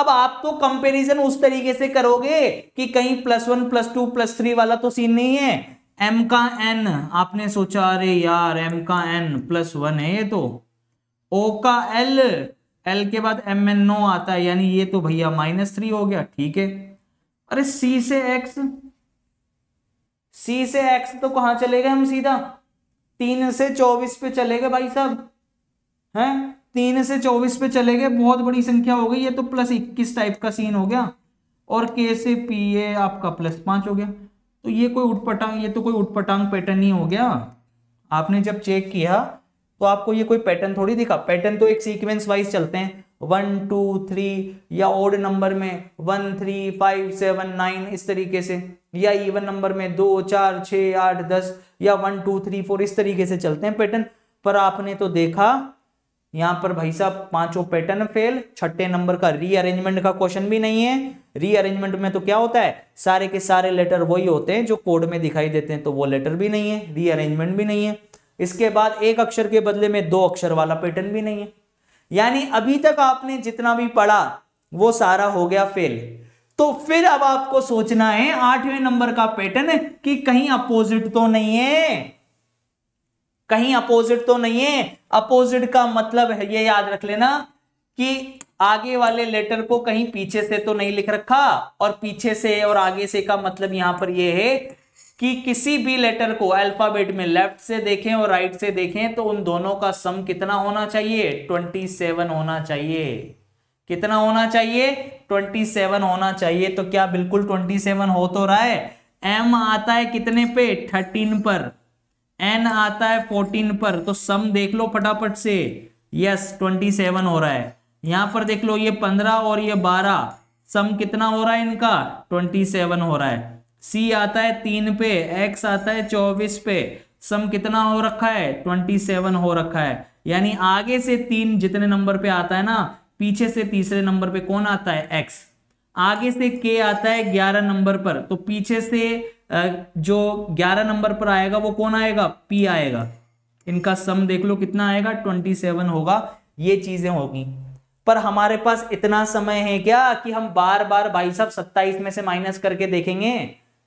Speaker 1: अब आप तो कंपैरिजन उस तरीके से करोगे कि कहीं plus one plus two plus three वाला तो सीन नहीं है एम का एन आपने सोचा अरे यार एम का एन प्लस वन है ये तो ओ का एल एल के बाद एम एन नो आता है यानी ये तो भैया माइनस थ्री हो गया ठीक है अरे सी से एक्स सी से एक्स तो कहां चले गए हम सीधा तीन से चौबीस पे चले गए भाई साहब है तीन से चौबीस पे चले गए बहुत बड़ी संख्या हो गई ये तो प्लस इक्कीस टाइप का सीन हो गया और के से पी ए आपका प्लस पांच हो गया तो ये कोई उठपटांग ये तो कोई उठपटांग पैटर्न ही हो गया आपने जब चेक किया तो आपको ये कोई पैटर्न थोड़ी दिखा पैटर्न तो एक सीक्वेंस वाइज चलते हैं वन टू थ्री या ओड नंबर में one three five seven nine इस तरीके से या इवन नंबर में दो चार छ आठ दस या वन टू थ्री फोर इस तरीके से चलते हैं पैटर्न पर आपने तो देखा यहाँ पर भाई साहब पांचों पैटर्न फेल छठे नंबर का रीअरेंजमेंट का क्वेश्चन भी नहीं है रीअरेंजमेंट में तो क्या होता है सारे के सारे लेटर वही होते हैं जो कोड में दिखाई देते हैं तो वो लेटर भी नहीं है रीअरेंजमेंट भी नहीं है इसके बाद एक अक्षर के बदले में दो अक्षर वाला पैटर्न भी नहीं है यानी अभी तक आपने जितना भी पढ़ा वो सारा हो गया फेल तो फिर अब आपको सोचना है आठवें नंबर का पैटर्न कि कहीं अपोजिट तो नहीं है कहीं अपोजिट तो नहीं है अपोजिट का मतलब है ये याद रख लेना कि आगे वाले लेटर को कहीं पीछे से तो नहीं लिख रखा और पीछे से और आगे से का मतलब यहां पर यह है कि किसी भी लेटर को अल्फाबेट में लेफ्ट से देखें और राइट से देखें तो उन दोनों का सम कितना होना चाहिए 27 होना चाहिए कितना होना चाहिए 27 होना चाहिए तो क्या बिल्कुल 27 हो तो रहा है एम आता है कितने पे 13 पर एन आता है 14 पर तो सम देख लो फटाफट से यस 27 हो रहा है यहां पर देख लो ये 15 और ये 12 सम कितना हो रहा है इनका 27 हो रहा है सी आता है तीन पे एक्स आता है चौबीस पे सम कितना हो रखा है 27 हो रखा है यानी आगे से तीन जितने नंबर पे आता है ना पीछे से तीसरे नंबर पे कौन आता है एक्स आगे से के आता है ग्यारह नंबर पर तो पीछे से जो ग्यारह नंबर पर आएगा वो कौन आएगा पी आएगा इनका सम देख लो कितना आएगा ट्वेंटी सेवन होगा ये चीजें होगी पर हमारे पास इतना समय है क्या कि हम बार बार भाई साहब सत्ताईस में से माइनस करके देखेंगे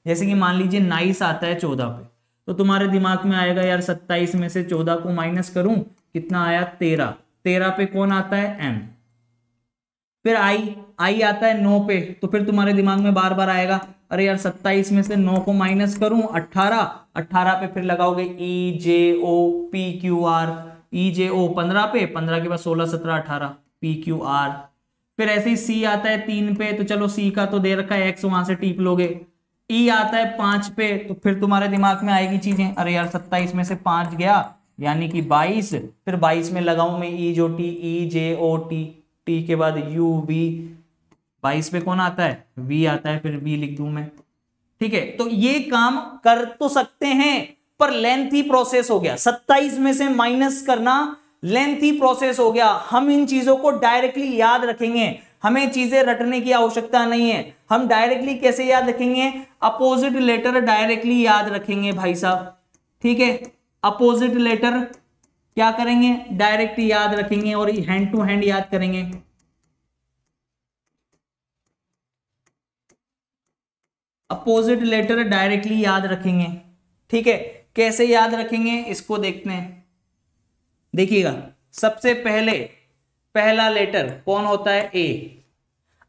Speaker 1: जैसे कि मान लीजिए नाइस आता है चौदह पे तो तुम्हारे दिमाग में आएगा यार सत्ताईस में से चौदह को माइनस करूं कितना आया तेरह तेरह पे कौन आता है एम फिर आई आई आता है नौ पे तो फिर तुम्हारे दिमाग में बार बार आएगा अरे यार सत्ताईस में से नौ को माइनस करूं अट्ठारह अट्ठारह पे फिर लगाओगे E J O P Q R E J O पंद्रह पे पंद्रह के बाद सोलह सत्रह अठारह पी क्यू आर फिर ऐसे ही सी आता है तीन पे तो चलो सी का तो दे रखा है एक्स वहां से टीप लोगे ई e आता है पांच पे तो फिर तुम्हारे दिमाग में आएगी चीजें अरे यार सत्ताईस में से पांच गया यानी कि बाईस फिर बाईस में लगाऊ में ई e जो T E J O T T के बाद यू वी बाईस पे कौन आता है वी आता है फिर वी लिख दू मैं ठीक है तो ये काम कर तो सकते हैं पर लेंथी प्रोसेस हो गया सत्ताईस में से माइनस करना लेंथी प्रोसेस हो गया हम इन चीजों को डायरेक्टली याद रखेंगे हमें चीजें रटने की आवश्यकता नहीं है हम डायरेक्टली कैसे याद रखेंगे अपोजिट लेटर डायरेक्टली याद रखेंगे भाई साहब ठीक है अपोजिट लेटर क्या करेंगे डायरेक्ट याद रखेंगे और हैंड टू हैंड याद करेंगे अपोजिट लेटर डायरेक्टली याद रखेंगे ठीक है कैसे याद रखेंगे इसको देखते हैं देखिएगा सबसे पहले पहला लेटर कौन होता है ए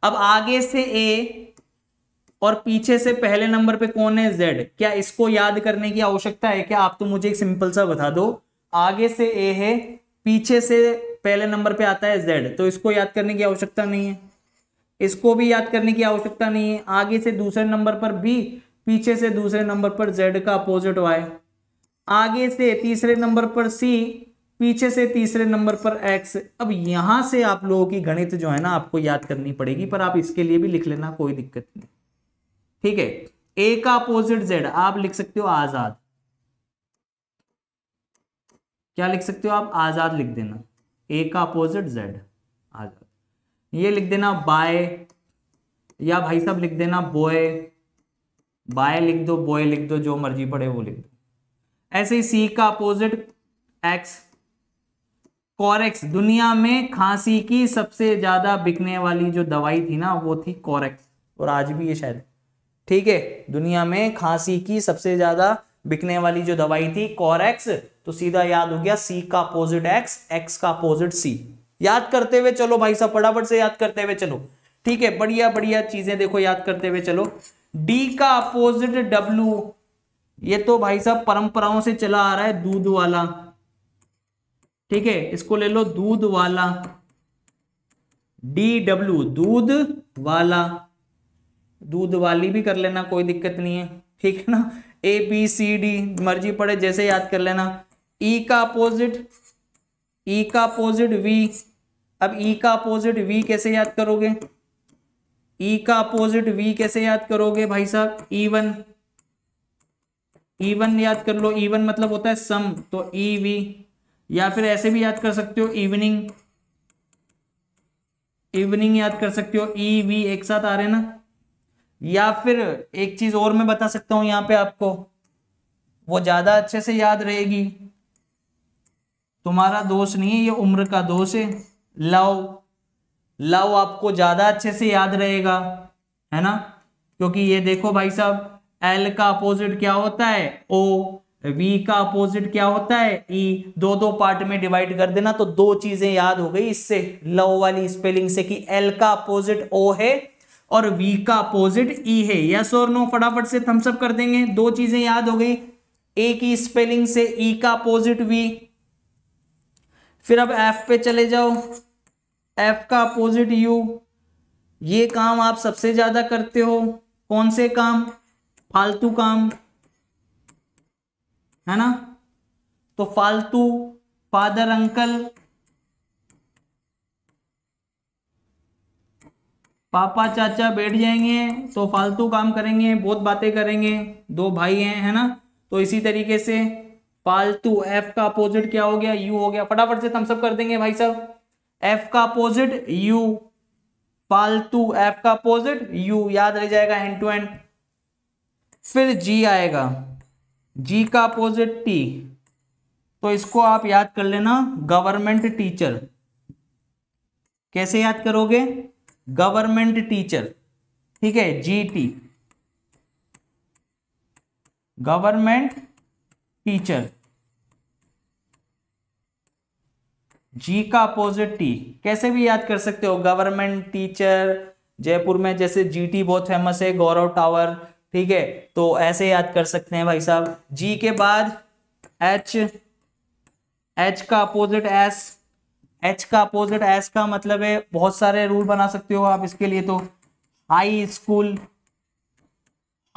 Speaker 1: अब आगे से ए और पीछे से पहले नंबर पे कौन है जेड क्या इसको याद करने की आवश्यकता है क्या आप तो मुझे एक सिंपल सा बता दो आगे से ए है पीछे से पहले नंबर पे आता है जेड तो इसको याद करने की आवश्यकता नहीं है इसको भी याद करने की आवश्यकता नहीं है आगे से दूसरे नंबर पर बी पीछे से दूसरे नंबर पर जेड का अपोजिट वाई आगे से तीसरे नंबर पर सी पीछे से तीसरे नंबर पर एक्स अब यहां से आप लोगों की गणित जो है ना आपको याद करनी पड़ेगी पर आप इसके लिए भी लिख लेना कोई दिक्कत नहीं ठीक है ए का अपोजिट जेड आप लिख सकते हो आजाद क्या लिख सकते हो आप आज़ाद लिख देना ए का अपोजिट जेड आज़ाद ये लिख देना बाय या भाई साहब लिख देना बॉय बाय लिख दो बॉय लिख दो जो मर्जी पड़े वो लिख दो ऐसे ही सी का अपोजिट एक्स कॉरेक्स दुनिया में खांसी की सबसे ज़्यादा बिकने वाली जो दवाई थी ना वो थी कॉरेक्स और आज भी ये शायद ठीक है दुनिया में खांसी की सबसे ज़्यादा बिकने वाली जो दवाई थी कॉर एक्स तो सीधा याद हो गया सी का अपोजिट एक्स एक्स का अपोजिट सी याद करते हुए चलो भाई साहब फटाफट से याद करते हुए चलो ठीक है बढ़िया बढ़िया चीजें देखो याद करते हुए चलो डी का अपोजिट डब्लू ये तो भाई साहब परंपराओं से चला आ रहा है दूध वाला ठीक है इसको ले लो दूध वाला डी डब्ल्यू दूध वाला दूध वाली भी कर लेना कोई दिक्कत नहीं है ठीक है ना ए बी सी डी मर्जी पड़े जैसे याद कर लेना ई e का अपोजिट ई e का अपोजिट वी अब ई e का अपोजिट वी कैसे याद करोगे ई e का अपोजिट वी कैसे याद करोगे भाई साहब ई वन ई वन याद कर लो ई e वन मतलब होता है सम तो ई e वी या फिर ऐसे भी याद कर सकते हो इवनिंग इवनिंग याद कर सकते हो ई e वी एक साथ आ रहे ना या फिर एक चीज और मैं बता सकता हूं यहाँ पे आपको वो ज्यादा अच्छे से याद रहेगी तुम्हारा दोष नहीं है ये उम्र का दोष है लव लव आपको ज्यादा अच्छे से याद रहेगा है ना क्योंकि ये देखो भाई साहब एल का अपोजिट क्या होता है ओ वी का अपोजिट क्या होता है ई e, दो दो पार्ट में डिवाइड कर देना तो दो चीजें याद हो गई इससे लव वाली स्पेलिंग से कि एल का अपोजिट ओ है और वी का अपोजिट ई e है यस और नो फटाफट से थम्सअप कर देंगे दो चीजें याद हो गई ए की स्पेलिंग से ई e का अपोजिट वी फिर अब एफ पे चले जाओ एफ का अपोजिट यू ये काम आप सबसे ज्यादा करते हो कौन से काम फालतू काम है ना तो फालतू फादर अंकल पापा चाचा बैठ जाएंगे तो फालतू काम करेंगे बहुत बातें करेंगे दो भाई हैं है ना तो इसी तरीके से पालतू एफ का अपोजिट क्या हो गया यू हो गया फटाफट से थम्सअप कर देंगे भाई साहब एफ का अपोजिट यू पालतू एफ का अपोजिट यू याद रह जाएगा हैंड टू हैंड फिर जी आएगा जी का अपोजिट टी तो इसको आप याद कर लेना गवर्नमेंट टीचर कैसे याद करोगे गवर्नमेंट टीचर ठीक है जीटी गवर्नमेंट टीचर जी का अपोजिट टी कैसे भी याद कर सकते हो गवर्नमेंट टीचर जयपुर में जैसे जीटी बहुत फेमस है गौरव टावर ठीक है तो ऐसे याद कर सकते हैं भाई साहब जी के बाद एच एच का अपोजिट एस एच का अपोजिट एस का मतलब है बहुत सारे रूल बना सकते हो आप इसके लिए तो high school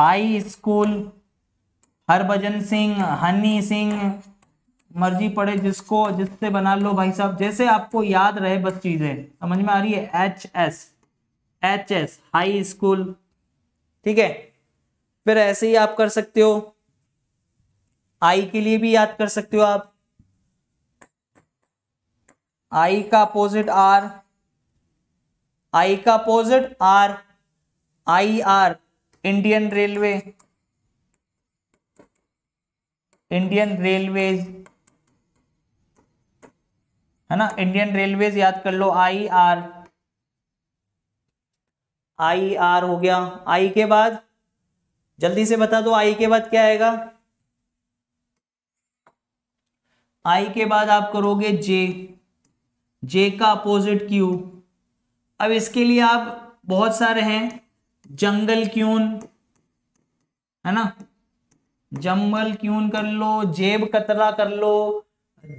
Speaker 1: high school Harbhajan Singh Honey Singh मर्जी पड़े जिसको जिससे बना लो भाई साहब जैसे आपको याद रहे बस चीजें समझ में आ रही है H S H S high school ठीक है फिर ऐसे ही आप कर सकते हो आई के लिए भी याद कर सकते हो आप आई का अपोजिट आर आई का opposite R I R Indian railway Indian railways है ना इंडियन रेलवेज याद कर लो आई आर आई आर हो गया आई के बाद जल्दी से बता दो आई के बाद क्या आएगा आई के बाद आप करोगे जे जे का अपोजिट क्यू अब इसके लिए आप बहुत सारे हैं जंगल क्यून है ना जंगल क्यून कर लो जेब कतरा कर लो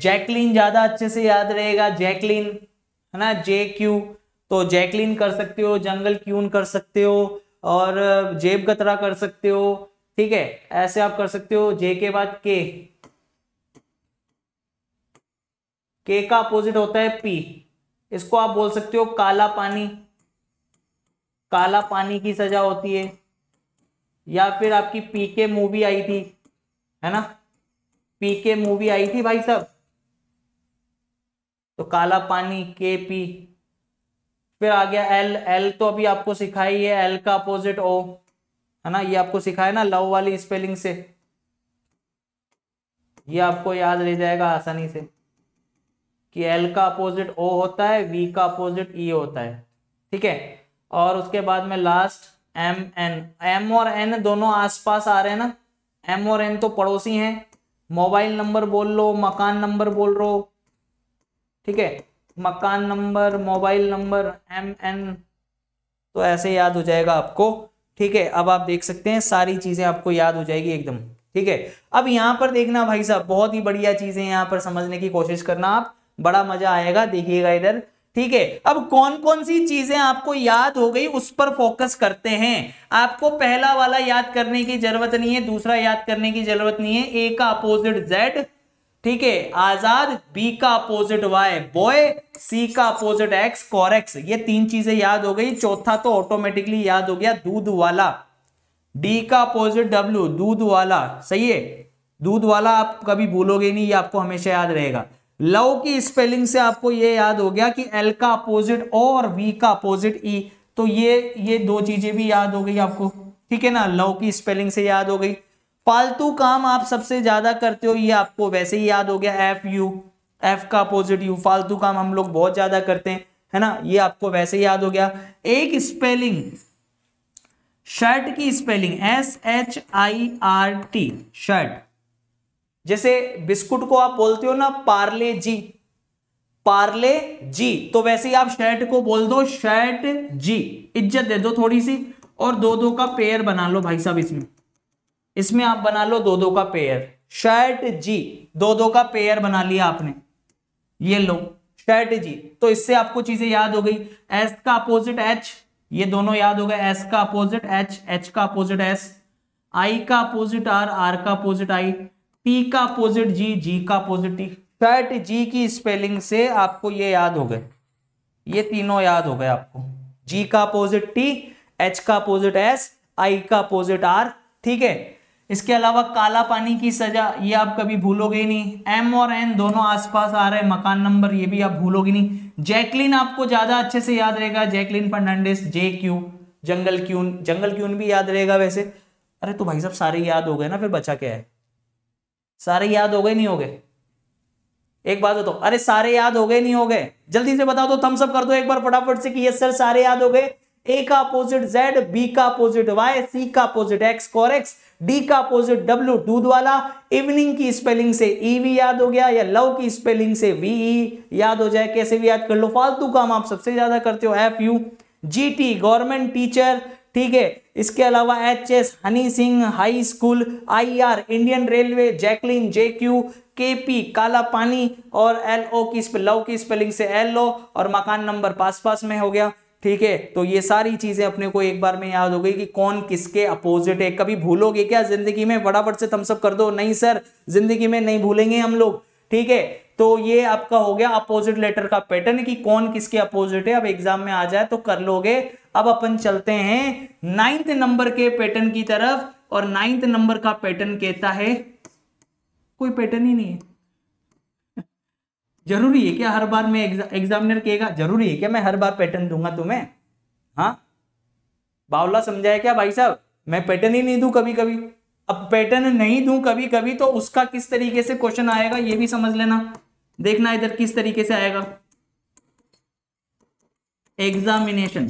Speaker 1: जैकलिन ज़्यादा अच्छे से याद रहेगा जैकलिन है ना जे क्यू तो जैकलिन कर सकते हो जंगल क्यून कर सकते हो और जेब कतरा कर सकते हो ठीक है ऐसे आप कर सकते हो जे के बाद के के का अपोजिट होता है पी इसको आप बोल सकते हो काला पानी काला पानी की सजा होती है या फिर आपकी पी के मूवी आई थी है ना पी के मूवी आई थी भाई साहब तो काला पानी के पी फिर आ गया एल एल तो अभी आपको सिखाई है एल का अपोजिट ओ है ना ये आपको सिखाया ना लव वाली स्पेलिंग से ये आपको याद रह जाएगा आसानी से कि एल का अपोजिट ओ होता है वी का अपोजिट ई e होता है ठीक है और उसके बाद में लास्ट एम एन एम और एन दोनों आसपास आ रहे हैं ना एम और एन तो पड़ोसी हैं मोबाइल नंबर बोल लो मकान नंबर बोल रो ठीक है मकान number mobile number M N तो ऐसे याद हो जाएगा आपको ठीक है अब आप देख सकते हैं सारी चीज़ें आपको याद हो जाएगी एकदम ठीक है अब यहां पर देखना भाई साहब बहुत ही बढ़िया चीज़ें यहाँ पर समझने की कोशिश करना आप बड़ा मजा आएगा देखिएगा इधर ठीक है अब कौन कौन सी चीजें आपको याद हो गई उस पर फोकस करते हैं आपको पहला वाला याद करने की जरूरत नहीं है दूसरा याद करने की जरूरत नहीं है ए का अपोजिट जेड ठीक है आजाद बी का अपोजिट वाई बॉय सी का अपोजिट एक्स कॉरेक्स ये तीन चीजें याद हो गई चौथा तो ऑटोमेटिकली याद हो गया दूध वाला डी का अपोजिट डब्ल्यू दूध वाला सही है दूध वाला आप कभी भूलोगे नहीं ये आपको हमेशा याद रहेगा लव की स्पेलिंग से आपको ये याद हो गया कि एल का अपोजिट ओ और वी का अपोजिट ई e, तो ये ये दो चीजें भी याद हो गई आपको ठीक है ना लव की स्पेलिंग से याद हो गई फालतू काम आप सबसे ज्यादा करते हो ये आपको वैसे ही याद हो गया एफ यू एफ का अपोजिट यू फालतू काम हम लोग बहुत ज्यादा करते हैं है ना ये आपको वैसे ही याद हो गया एक स्पेलिंग शर्ट की spelling S H I R T shirt जैसे बिस्कुट को आप बोलते हो ना पार्ले जी पार्ले जी तो वैसे ही आप शर्ट को बोल दो शर्ट जी इज्जत दे दो थोड़ी सी और दो दो का पेयर बना लो भाई साहब इसमें इसमें आप बना लो दो दो का पेयर शर्ट जी दो दो का पेयर बना लिया आपने ये लो शर्ट जी तो इससे आपको चीजें याद हो गई एस का अपोजिट एच ये दोनों याद हो गए एस का अपोजिट एच एच का अपोजिट एस आई का अपोजिट आर आर का अपोजिट आई टी का अपोजिट जी जी का अपोजिट टी फैट जी की स्पेलिंग से आपको ये याद हो गए ये तीनों याद हो गए आपको जी का अपोजिट टी एच का अपोजिट एस आई का अपोजिट आर ठीक है इसके अलावा काला पानी की सजा ये आप कभी भूलोगे ही नहीं एम और एन दोनों आसपास आ रहे हैं मकान नंबर ये भी आप भूलोगे नहीं जैकलिन आपको ज्यादा अच्छे से याद रहेगा Jacqueline Fernandez J Q jungle queen jungle queen भी याद रहेगा वैसे अरे तो भाई साहब सारे याद हो गए ना फिर बचा क्या है सारे याद हो गए नहीं हो गए एक बात बताओ अरे सारे याद हो गए नहीं हो गए जल्दी से बताओ तो थम्स अप कर दो एक बार फटाफट से कि यस सर सारे याद हो गए ए का अपोजिट जेड बी का अपोजिट वाई सी का opposite X car X D का अपोजिट डब्ल्यू दूध वाला इवनिंग की स्पेलिंग से ईवी e याद हो गया या लव की स्पेलिंग से वी ई e याद हो जाए कैसे भी याद कर लो फालतू काम आप सबसे ज्यादा करते हो F U G T government teacher ठीक है इसके अलावा H S Honey Singh high school I R Indian railway Jacqueline J Q K P काला पानी और एल ओ की लव की स्पेलिंग से एल ओ और मकान नंबर पास पास में हो गया ठीक है तो ये सारी चीजें अपने को एक बार में याद हो गई कि कौन किसके अपोजिट है कभी भूलोगे क्या जिंदगी में बड़ा बड़ से थम्सअप कर दो नहीं सर जिंदगी में नहीं भूलेंगे हम लोग ठीक है तो ये आपका हो गया अपोजिट लेटर का पैटर्न कि कौन किसके अपोजिट है अब एग्जाम में आ जाए तो कर लोगे अब अपन चलते हैं नाइन्थ नंबर के पैटर्न की तरफ और नाइन्थ नंबर का पैटर्न कहता है कोई पैटर्न ही नहीं है जरूरी है क्या हर बार में एग्जामिनर कहेगा जरूरी है क्या मैं हर बार पैटर्न दूंगा तुम्हें हाँ बावला समझाया क्या भाई साहब मैं पैटर्न ही नहीं दू कभी कभी अब पैटर्न नहीं दू कभी कभी तो उसका किस तरीके से क्वेश्चन आएगा ये भी समझ लेना देखना इधर किस तरीके से आएगा एग्जामिनेशन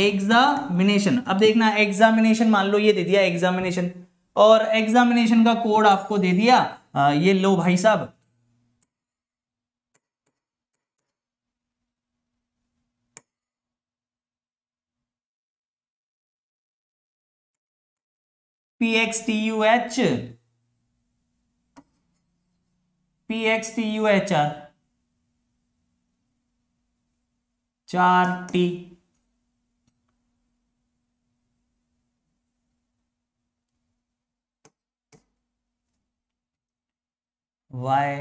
Speaker 1: एग्जामिनेशन अब देखना एग्जामिनेशन मान लो ये दे दिया एग्जामिनेशन और एग्जामिनेशन का कोड आपको दे दिया आ, ये लो भाई साहब P X T U H P X T U H R चार टी वाई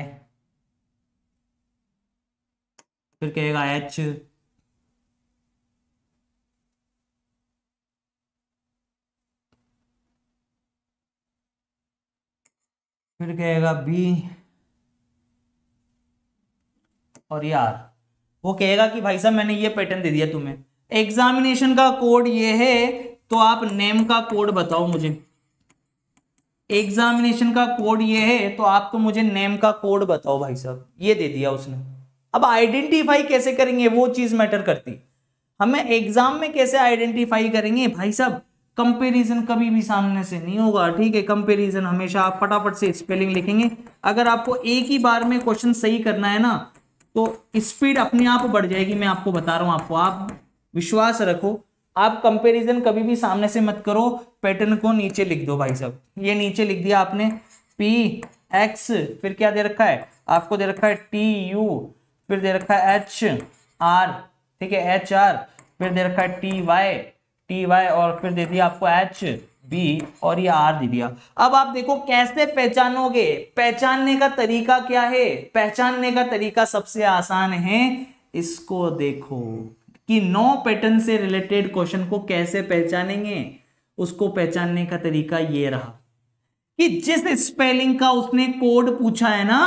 Speaker 1: फिर कहेगा एच फिर कहेगा बी और यार वो कहेगा कि भाई साहब मैंने ये पैटर्न दे दिया तुम्हें एग्जामिनेशन का कोड ये है तो आप नेम का कोड बताओ मुझे एग्जामिनेशन का कोड ये है तो आप तो मुझे नेम का कोड बताओ भाई साहब ये दे दिया उसने अब आइडेंटिफाई कैसे करेंगे वो चीज़ मैटर करती हमें एग्जाम में कैसे आइडेंटिफाई करेंगे भाई साहब कंपेरिजन कभी भी सामने से नहीं होगा ठीक है कंपेरिजन हमेशा आप फटाफट से स्पेलिंग लिखेंगे अगर आपको एक ही बार में क्वेश्चन सही करना है ना तो स्पीड अपने आप बढ़ जाएगी मैं आपको बता रहा हूँ आपको आप विश्वास रखो आप कंपैरिजन कभी भी सामने से मत करो पैटर्न को नीचे लिख दो भाई साहब ये नीचे लिख दिया आपने पी एक्स फिर क्या दे रखा है आपको दे रखा है टी यू फिर दे रखा है एच आर ठीक है एच आर फिर दे रखा है टी वाई टी वाई और फिर दे दिया आपको एच बी और ये आर दे दिया अब आप देखो कैसे पहचानोगे पहचानने का तरीका क्या है पहचानने का तरीका सबसे आसान है इसको देखो कि नौ पैटर्न से रिलेटेड क्वेश्चन को कैसे पहचानेंगे उसको पहचानने का तरीका ये रहा कि जिस स्पेलिंग का उसने कोड पूछा है ना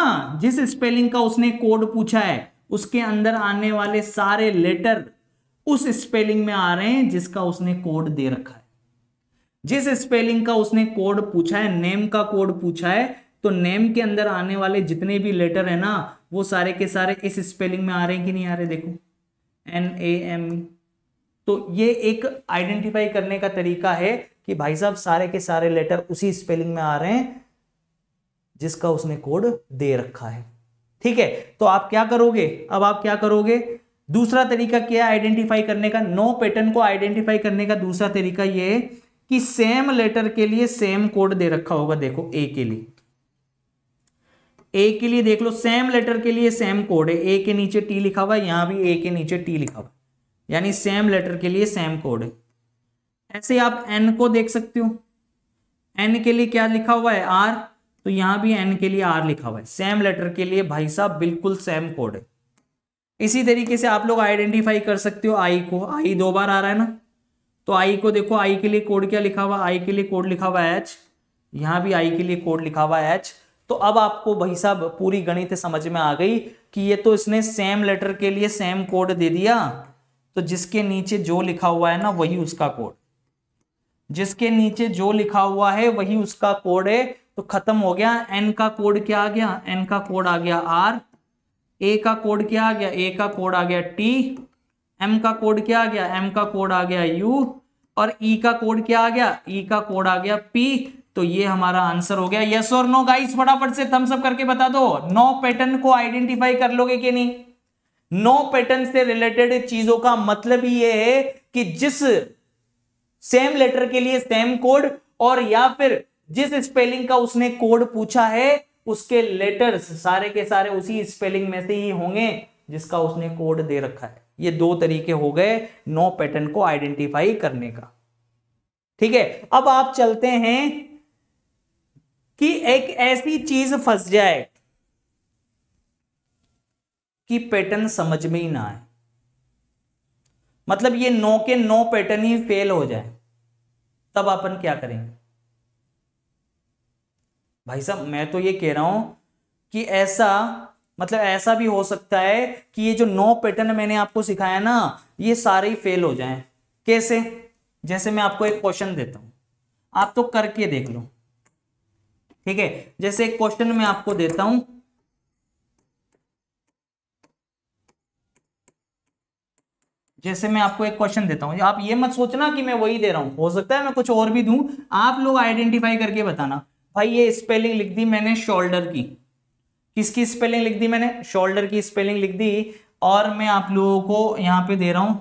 Speaker 1: जिस स्पेलिंग का उसने कोड पूछा है उसके अंदर आने वाले सारे लेटर उस स्पेलिंग में आ रहे हैं जिसका उसने कोड दे रखा है जिस स्पेलिंग का उसने कोड पूछा है नेम का कोड पूछा है तो नेम के अंदर आने वाले जितने भी लेटर है ना वो सारे के सारे इस स्पेलिंग में आ रहे हैं कि नहीं आ रहे देखो एन ए एम तो ये एक आइडेंटिफाई करने का तरीका है कि भाई साहब सारे के सारे लेटर उसी स्पेलिंग में आ रहे हैं जिसका उसने कोड दे रखा है ठीक है तो आप क्या करोगे अब आप क्या करोगे दूसरा तरीका क्या है आइडेंटिफाई करने का नो पैटर्न को आइडेंटिफाई करने का दूसरा तरीका यह है कि सेम लेटर के लिए सेम कोड दे रखा होगा देखो ए के लिए ए के लिए देख लो सेम लेटर के लिए सेम कोड है ए के नीचे टी लिखा हुआ है यहां भी ए के नीचे टी लिखा हुआ यानी सेम लेटर के लिए सेम कोड है ऐसे आप एन को देख सकते हो एन के लिए क्या लिखा हुआ है आर तो यहां भी एन के लिए आर लिखा हुआ है सेम लेटर के लिए भाई साहब बिल्कुल सेम कोड है इसी तरीके से आप लोग आइडेंटिफाई कर सकते हो आई को आई दो बार आ रहा है ना तो आई को देखो आई के लिए कोड क्या लिखा हुआ आई के लिए कोड लिखा हुआ एच यहाँ भी आई के लिए कोड लिखा हुआ एच तो अब आपको भाई साहब पूरी गणित समझ में आ गई कि ये तो इसने सेम लेटर के लिए सेम कोड दे दिया तो जिसके नीचे जो लिखा हुआ है ना वही उसका कोड जिसके नीचे जो लिखा हुआ है वही उसका कोड है तो खत्म हो गया एन का कोड क्या आ गया एन का कोड आ गया आर ए का कोड क्या आ गया ए का कोड आ गया टी एम का कोड क्या आ गया एम का कोड आ गया यू और ई e का कोड क्या आ गया ई e का कोड आ गया पी तो ये हमारा आंसर हो गया यस और नो गाइस फटाफट से थम्स अप करके बता दो नो पैटर्न को आइडेंटिफाई कर लोगे कि नहीं नो पैटर्न से रिलेटेड चीजों का मतलब ये है कि जिस सेम लेटर के लिए सेम कोड और या फिर जिस स्पेलिंग का उसने कोड पूछा है उसके लेटर्स सारे के सारे उसी स्पेलिंग में से ही होंगे जिसका उसने कोड दे रखा है ये दो तरीके हो गए नौ पैटर्न को आइडेंटिफाई करने का ठीक है अब आप चलते हैं कि एक ऐसी चीज फंस जाए कि पैटर्न समझ में ही ना आए मतलब ये नौ के नौ पैटर्न ही फेल हो जाए तब अपन क्या करेंगे भाई साहब मैं तो ये कह रहा हूं कि ऐसा मतलब ऐसा भी हो सकता है कि ये जो नौ पैटर्न मैंने आपको सिखाया ना ये सारे ही फेल हो जाएं कैसे जैसे मैं आपको एक क्वेश्चन देता हूं आप तो करके देख लो ठीक है जैसे एक क्वेश्चन मैं आपको देता हूं जैसे मैं आपको एक क्वेश्चन देता हूं आप ये मत सोचना कि मैं वही दे रहा हूं हो सकता है मैं कुछ और भी दूं आप लोग आइडेंटिफाई करके बताना भाई ये स्पेलिंग लिख दी मैंने शोल्डर की किसकी स्पेलिंग लिख दी मैंने शोल्डर की स्पेलिंग लिख दी और मैं आप लोगों को यहां पे दे रहा हूं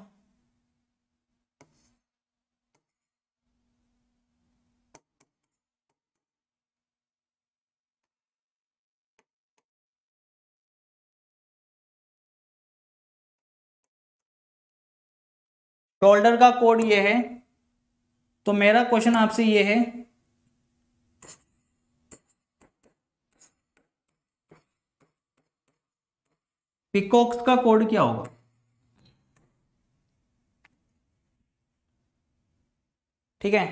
Speaker 1: शोल्डर का कोड ये है तो मेरा क्वेश्चन आपसे ये है पिकॉक्स का कोड क्या होगा ठीक है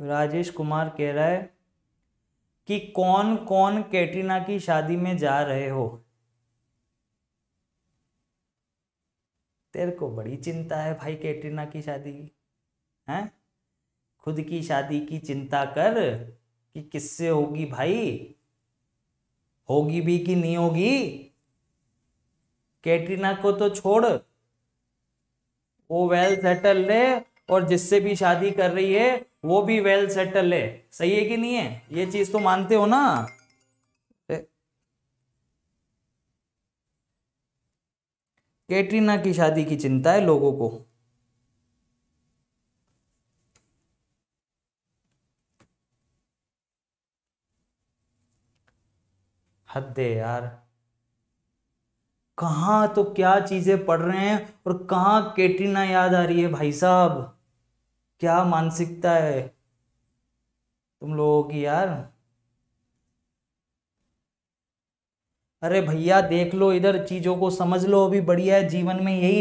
Speaker 1: राजेश कुमार कह रहा है कि कौन कौन कैटरीना की शादी में जा रहे हो तेरे को बड़ी चिंता है भाई कैटरीना की शादी की हैं खुद की शादी की चिंता कर कि किससे होगी भाई होगी भी कि नहीं होगी कैटरीना को तो छोड़ वो वेल सेटल है और जिससे भी शादी कर रही है वो भी वेल सेटल है सही है कि नहीं है ये चीज तो मानते हो ना कैटरीना की शादी की चिंता है लोगों को हद दे यार कहा तो क्या चीजें पढ़ रहे हैं और कहा कैटरीना याद आ रही है भाई साहब क्या मानसिकता है तुम लोगों की यार अरे भैया देख लो इधर चीज़ों को समझ लो अभी बढ़िया है जीवन में यही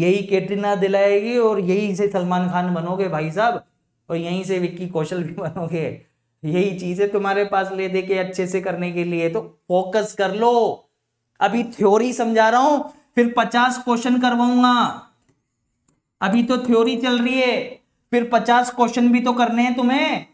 Speaker 1: यही कैटरीना दिलाएगी और यही से सलमान खान बनोगे भाई साहब और यहीं से विक्की कौशल भी बनोगे यही चीज़ें तुम्हारे पास ले दे के अच्छे से करने के लिए तो फोकस कर लो अभी थ्योरी समझा रहा हूं फिर पचास क्वेश्चन करवाऊंगा अभी तो थ्योरी चल रही है फिर पचास क्वेश्चन भी तो करने हैं तुम्हें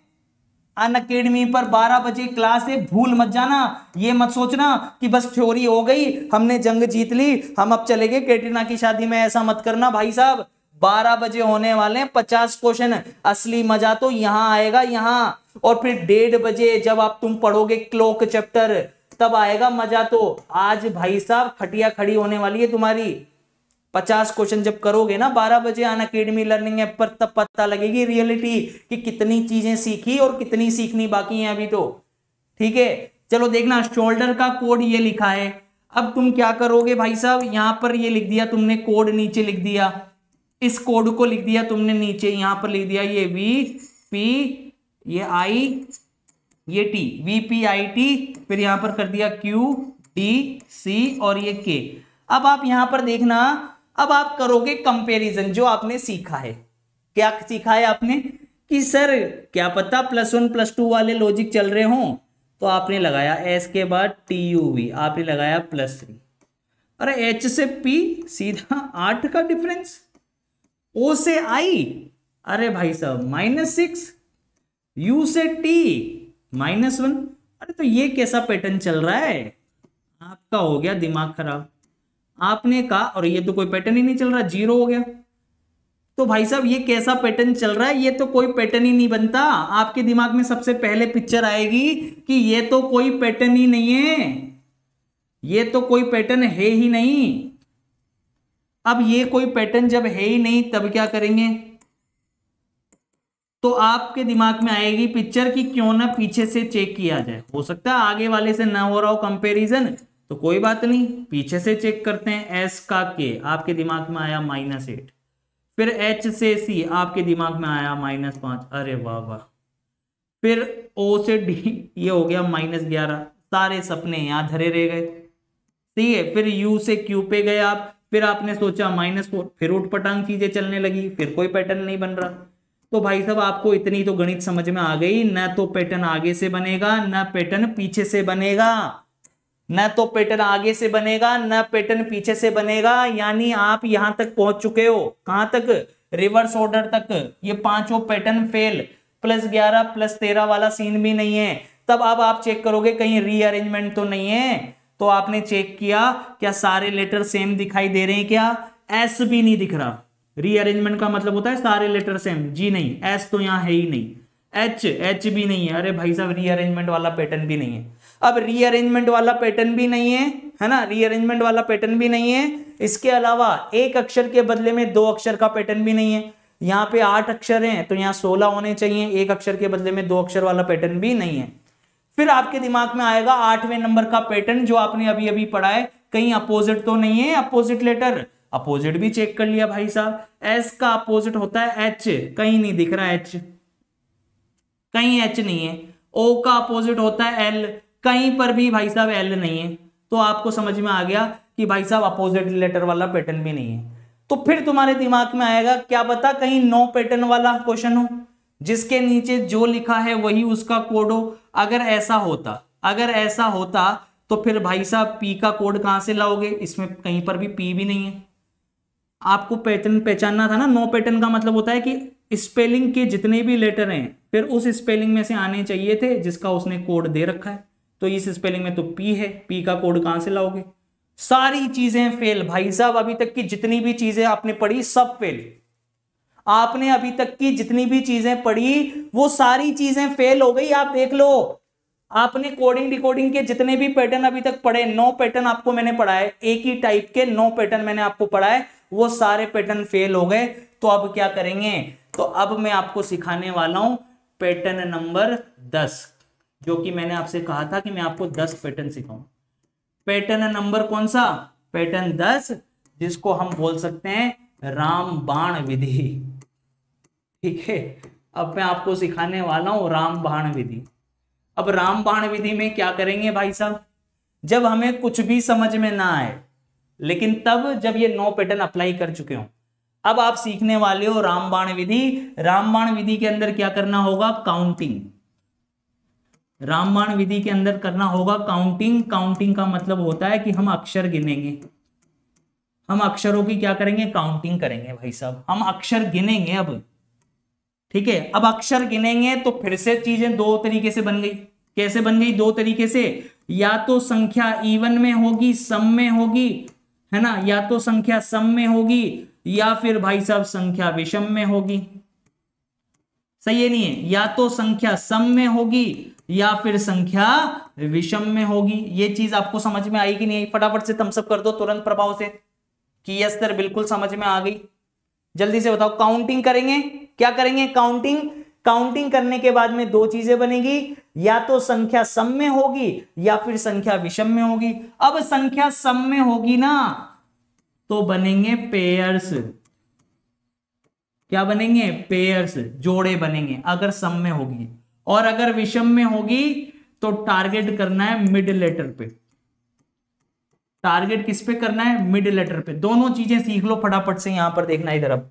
Speaker 1: अन अकेडमी पर 12 बजे क्लास है भूल मत जाना ये मत सोचना कि बस थ्योरी हो गई हमने जंग जीत ली हम अब चले गए कैटरीना की शादी में ऐसा मत करना भाई साहब 12 बजे होने वाले हैं 50 क्वेश्चन असली मजा तो यहां आएगा यहाँ और फिर डेढ़ बजे जब आप तुम पढ़ोगे क्लोक चैप्टर तब आएगा मजा तो आज भाई साहब खटिया खड़ी होने वाली है तुम्हारी पचास क्वेश्चन जब करोगे ना बारह बजे आना अकेडमी लर्निंग ऐप पर तब पता लगेगी रियलिटी कि कितनी चीजें सीखी और कितनी सीखनी बाकी है अभी तो ठीक है चलो देखना शोल्डर का कोड ये लिखा है अब तुम क्या करोगे भाई साहब यहां पर ये लिख दिया तुमने कोड नीचे लिख दिया इस कोड को लिख दिया तुमने नीचे यहां पर लिख दिया ये वी पी ये आई ये T V P I T फिर यहां पर कर दिया क्यू डी सी और ये के अब आप यहां पर देखना अब आप करोगे कंपैरिजन जो आपने सीखा है क्या सीखा है आपने कि सर क्या पता प्लस वन प्लस टू वाले लॉजिक चल रहे हों तो आपने लगाया एस के बाद टी यू वी आपने लगाया प्लस थ्री अरे एच से पी सीधा आठ का डिफरेंस ओ से आई अरे भाई साहब माइनस सिक्स यू से टी माइनस वन अरे तो ये कैसा पैटर्न चल रहा है आपका हो गया दिमाग खराब आपने कहा और ये तो कोई पैटर्न ही नहीं चल रहा जीरो हो गया तो भाई साहब ये कैसा पैटर्न चल रहा है ये तो कोई पैटर्न ही नहीं बनता आपके दिमाग में सबसे पहले पिक्चर आएगी कि ये तो कोई पैटर्न ही नहीं है ये तो कोई पैटर्न है ही नहीं अब ये कोई पैटर्न जब है ही नहीं तब क्या करेंगे तो आपके दिमाग में आएगी पिक्चर की क्यों ना पीछे से चेक किया जाए हो सकता है आगे वाले से ना हो रहा हो कंपेरिजन तो कोई बात नहीं पीछे से चेक करते हैं एस का के आपके दिमाग में आया माइनस एट फिर एच से सी आपके दिमाग में आया माइनस पांच अरे वाह वाह फिर ओ से डी ये हो गया माइनस ग्यारह सारे सपने यहां धरे रह गए ठीक है फिर यू से क्यू पे गए आप फिर आपने सोचा माइनस फोर फिर उठ पटांग चीजें चलने लगी फिर कोई पैटर्न नहीं बन रहा तो भाई साहब आपको इतनी तो गणित समझ में आ गई ना तो पैटर्न आगे से बनेगा ना पैटर्न पीछे से बनेगा न तो पैटर्न आगे से बनेगा न पैटर्न पीछे से बनेगा यानी आप यहां तक पहुंच चुके हो कहां तक रिवर्स ऑर्डर तक ये पांचों पैटर्न फेल प्लस ग्यारह प्लस तेरह वाला सीन भी नहीं है तब अब आप चेक करोगे कहीं रीअरेंजमेंट तो नहीं है तो आपने चेक किया क्या सारे लेटर सेम दिखाई दे रहे हैं क्या एस भी नहीं दिख रहा रीअरेंजमेंट का मतलब होता है सारे लेटर सेम जी नहीं एस तो यहां है ही नहीं एच एच भी नहीं है अरे भाई साहब रीअरेंजमेंट वाला पैटर्न भी नहीं है अब रीअरेंजमेंट वाला पैटर्न भी नहीं है है ना रीअरेंजमेंट वाला पैटर्न भी नहीं है इसके अलावा एक अक्षर के बदले में दो अक्षर का पैटर्न भी नहीं है यहाँ पे आठ अक्षर हैं तो यहाँ सोलह होने चाहिए एक अक्षर के बदले में दो अक्षर वाला पैटर्न भी नहीं है फिर आपके दिमाग में आएगा आठवें नंबर का पैटर्न जो आपने अभी अभी पढ़ा है कहीं अपोजिट तो नहीं है अपोजिट लेटर अपोजिट भी चेक कर लिया भाई साहब एस का अपोजिट होता है एच कहीं नहीं दिख रहा एच कहीं एच नहीं है ओ का अपोजिट होता है एल कहीं पर भी भाई साहब एल नहीं है तो आपको समझ में आ गया कि भाई साहब अपोजिट लेटर वाला पैटर्न भी नहीं है तो फिर तुम्हारे दिमाग में आएगा क्या पता कहीं नो पैटर्न वाला क्वेश्चन हो जिसके नीचे जो लिखा है वही उसका कोड हो अगर ऐसा होता अगर ऐसा होता तो फिर भाई साहब पी का कोड कहां से लाओगे इसमें कहीं पर भी पी भी नहीं है आपको पैटर्न पहचानना था ना नो पैटर्न का मतलब होता है कि स्पेलिंग के जितने भी लेटर हैं फिर उस स्पेलिंग में से आने चाहिए थे जिसका उसने कोड दे रखा है तो इस स्पेलिंग में तो पी है पी का कोड कहां से लाओगे सारी चीजें फेल भाई साहब अभी तक की जितनी भी चीजें आपने पढ़ी सब फेल आपने अभी तक की जितनी भी चीजें पढ़ी वो सारी चीजें फेल हो गई आप देख लो आपने कोडिंग डिकोडिंग के जितने भी पैटर्न अभी तक पढ़े नौ पैटर्न आपको मैंने पढ़ाए एक ही टाइप के नौ पैटर्न मैंने आपको पढ़ाए वो सारे पैटर्न फेल हो गए तो अब क्या करेंगे तो अब मैं आपको सिखाने वाला हूं पैटर्न नंबर दस जो कि मैंने आपसे कहा था कि मैं आपको दस पैटर्न सिखाऊं पैटर्न नंबर कौन सा पैटर्न दस जिसको हम बोल सकते हैं रामबाण विधि ठीक है अब मैं आपको सिखाने वाला हूं रामबाण विधि अब रामबाण विधि में क्या करेंगे भाई साहब जब हमें कुछ भी समझ में ना आए लेकिन तब जब ये नौ पैटर्न अप्लाई कर चुके हो अब आप सीखने वाले हो रामबाण विधि रामबाण विधि के अंदर क्या करना होगा काउंटिंग रामबाण विधि के अंदर करना होगा काउंटिंग काउंटिंग का मतलब होता है कि हम अक्षर गिनेंगे हम अक्षरों की क्या करेंगे काउंटिंग करेंगे भाई साहब हम अक्षर गिनेंगे अब ठीक है अब अक्षर गिनेंगे तो फिर से चीजें दो तरीके से बन गई कैसे बन गई दो तरीके से या तो संख्या इवन में होगी सम में होगी है ना या तो संख्या सम में होगी या फिर भाई साहब संख्या विषम में होगी सही है नहीं है या तो संख्या सम में होगी या फिर संख्या विषम में होगी ये चीज आपको समझ में आई कि नहीं फटाफट से थम्सअप कर दो तुरंत प्रभाव से कि यस सर बिल्कुल समझ में आ गई जल्दी से बताओ काउंटिंग करेंगे क्या करेंगे काउंटिंग काउंटिंग करने के बाद में दो चीजें बनेगी या तो संख्या सम में होगी या फिर संख्या विषम में होगी अब संख्या सम में होगी ना तो बनेंगे पेयर्स क्या बनेंगे पेयर्स जोड़े बनेंगे अगर सम में होगी और अगर विषम में होगी तो टारगेट करना है मिड लेटर पे टारगेट किस पे करना है मिड लेटर पे दोनों चीजें सीख लो फटाफट से यहां पर देखना इधर अब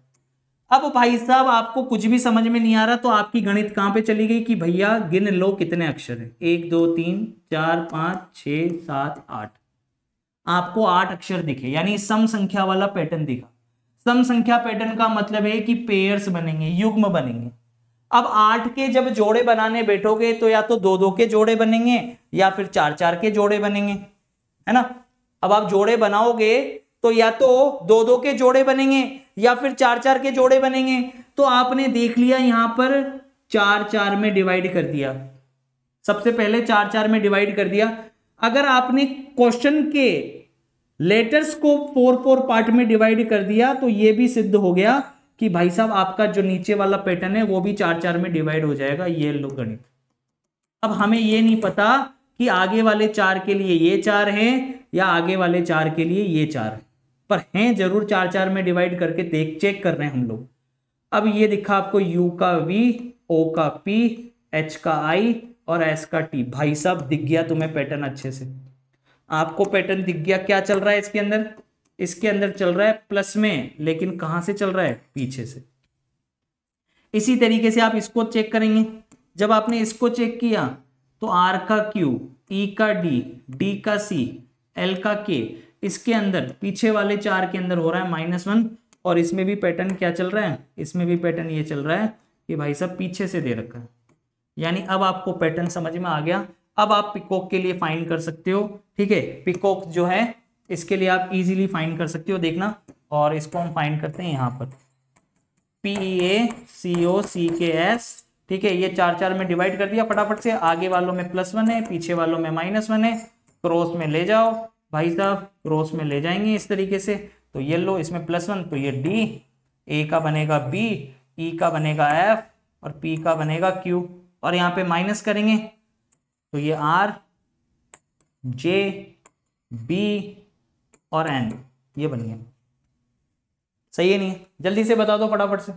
Speaker 1: अब भाई साहब आपको कुछ भी समझ में नहीं आ रहा तो आपकी गणित कहां पे चली गई कि भैया गिन लो कितने अक्षर हैं एक दो तीन चार पांच छ सात आठ आपको आठ अक्षर दिखे यानी सम संख्या वाला पैटर्न दिखा सम संख्या पैटर्न का मतलब है कि पेयर्स बनेंगे युग्म बनेंगे अब आठ के जब जोड़े बनाने बैठोगे तो या तो दो दो के जोड़े बनेंगे या फिर चार चार के जोड़े बनेंगे है ना अब आप जोड़े बनाओगे तो या तो दो दो के जोड़े बनेंगे या फिर चार चार के जोड़े बनेंगे तो आपने देख लिया यहां पर चार चार में डिवाइड कर दिया सबसे पहले चार चार में डिवाइड कर दिया अगर आपने क्वेश्चन के लेटर्स को फोर फोर पार्ट में डिवाइड कर दिया तो ये भी सिद्ध हो गया कि भाई साहब आपका जो नीचे वाला पैटर्न है वो भी चार चार में डिवाइड हो जाएगा ये लो गणित अब हमें ये नहीं पता कि आगे वाले चार के लिए ये चार हैं या आगे वाले चार के लिए ये चार है पर हैं जरूर चार चार में डिवाइड करके देख चेक कर रहे हैं हम लोग अब ये दिखा आपको यू का वी ओ का पी एच का आई और एस का टी भाई साहब दिख गया तुम्हें पैटर्न अच्छे से आपको पैटर्न दिख गया क्या चल रहा है इसके अंदर इसके अंदर चल रहा है प्लस में लेकिन कहां से चल रहा है पीछे से इसी तरीके से आप इसको चेक करेंगे जब आपने इसको चेक किया तो आर का क्यू ई e का डी डी का सी एल का के इसके अंदर पीछे वाले चार के अंदर हो रहा है माइनस वन और इसमें भी पैटर्न क्या चल रहा है इसमें भी पैटर्न ये चल रहा है कि भाई साहब पीछे से दे रखा है यानी अब आपको पैटर्न समझ में आ गया अब आप पिकॉक के लिए फाइंड कर सकते हो ठीक है पिकॉक जो है इसके लिए आप इजीली फाइंड कर सकते हो देखना और इसको हम फाइंड करते हैं यहाँ पर पी ए सी ओ सी के एस ठीक है ये चार चार में डिवाइड कर दिया फटाफट से आगे वालों में प्लस वन है पीछे वालों में माइनस वन है क्रॉस में ले जाओ भाई साहब क्रॉस में ले जाएंगे इस तरीके से तो ये लो इसमें प्लस वन तो ये डी ए का बनेगा बी ई e का बनेगा एफ और पी का बनेगा क्यू और यहाँ पे माइनस करेंगे तो ये आर जे बी और एंड ये बन गया सही है नहीं जल्दी से बता दो फटाफट से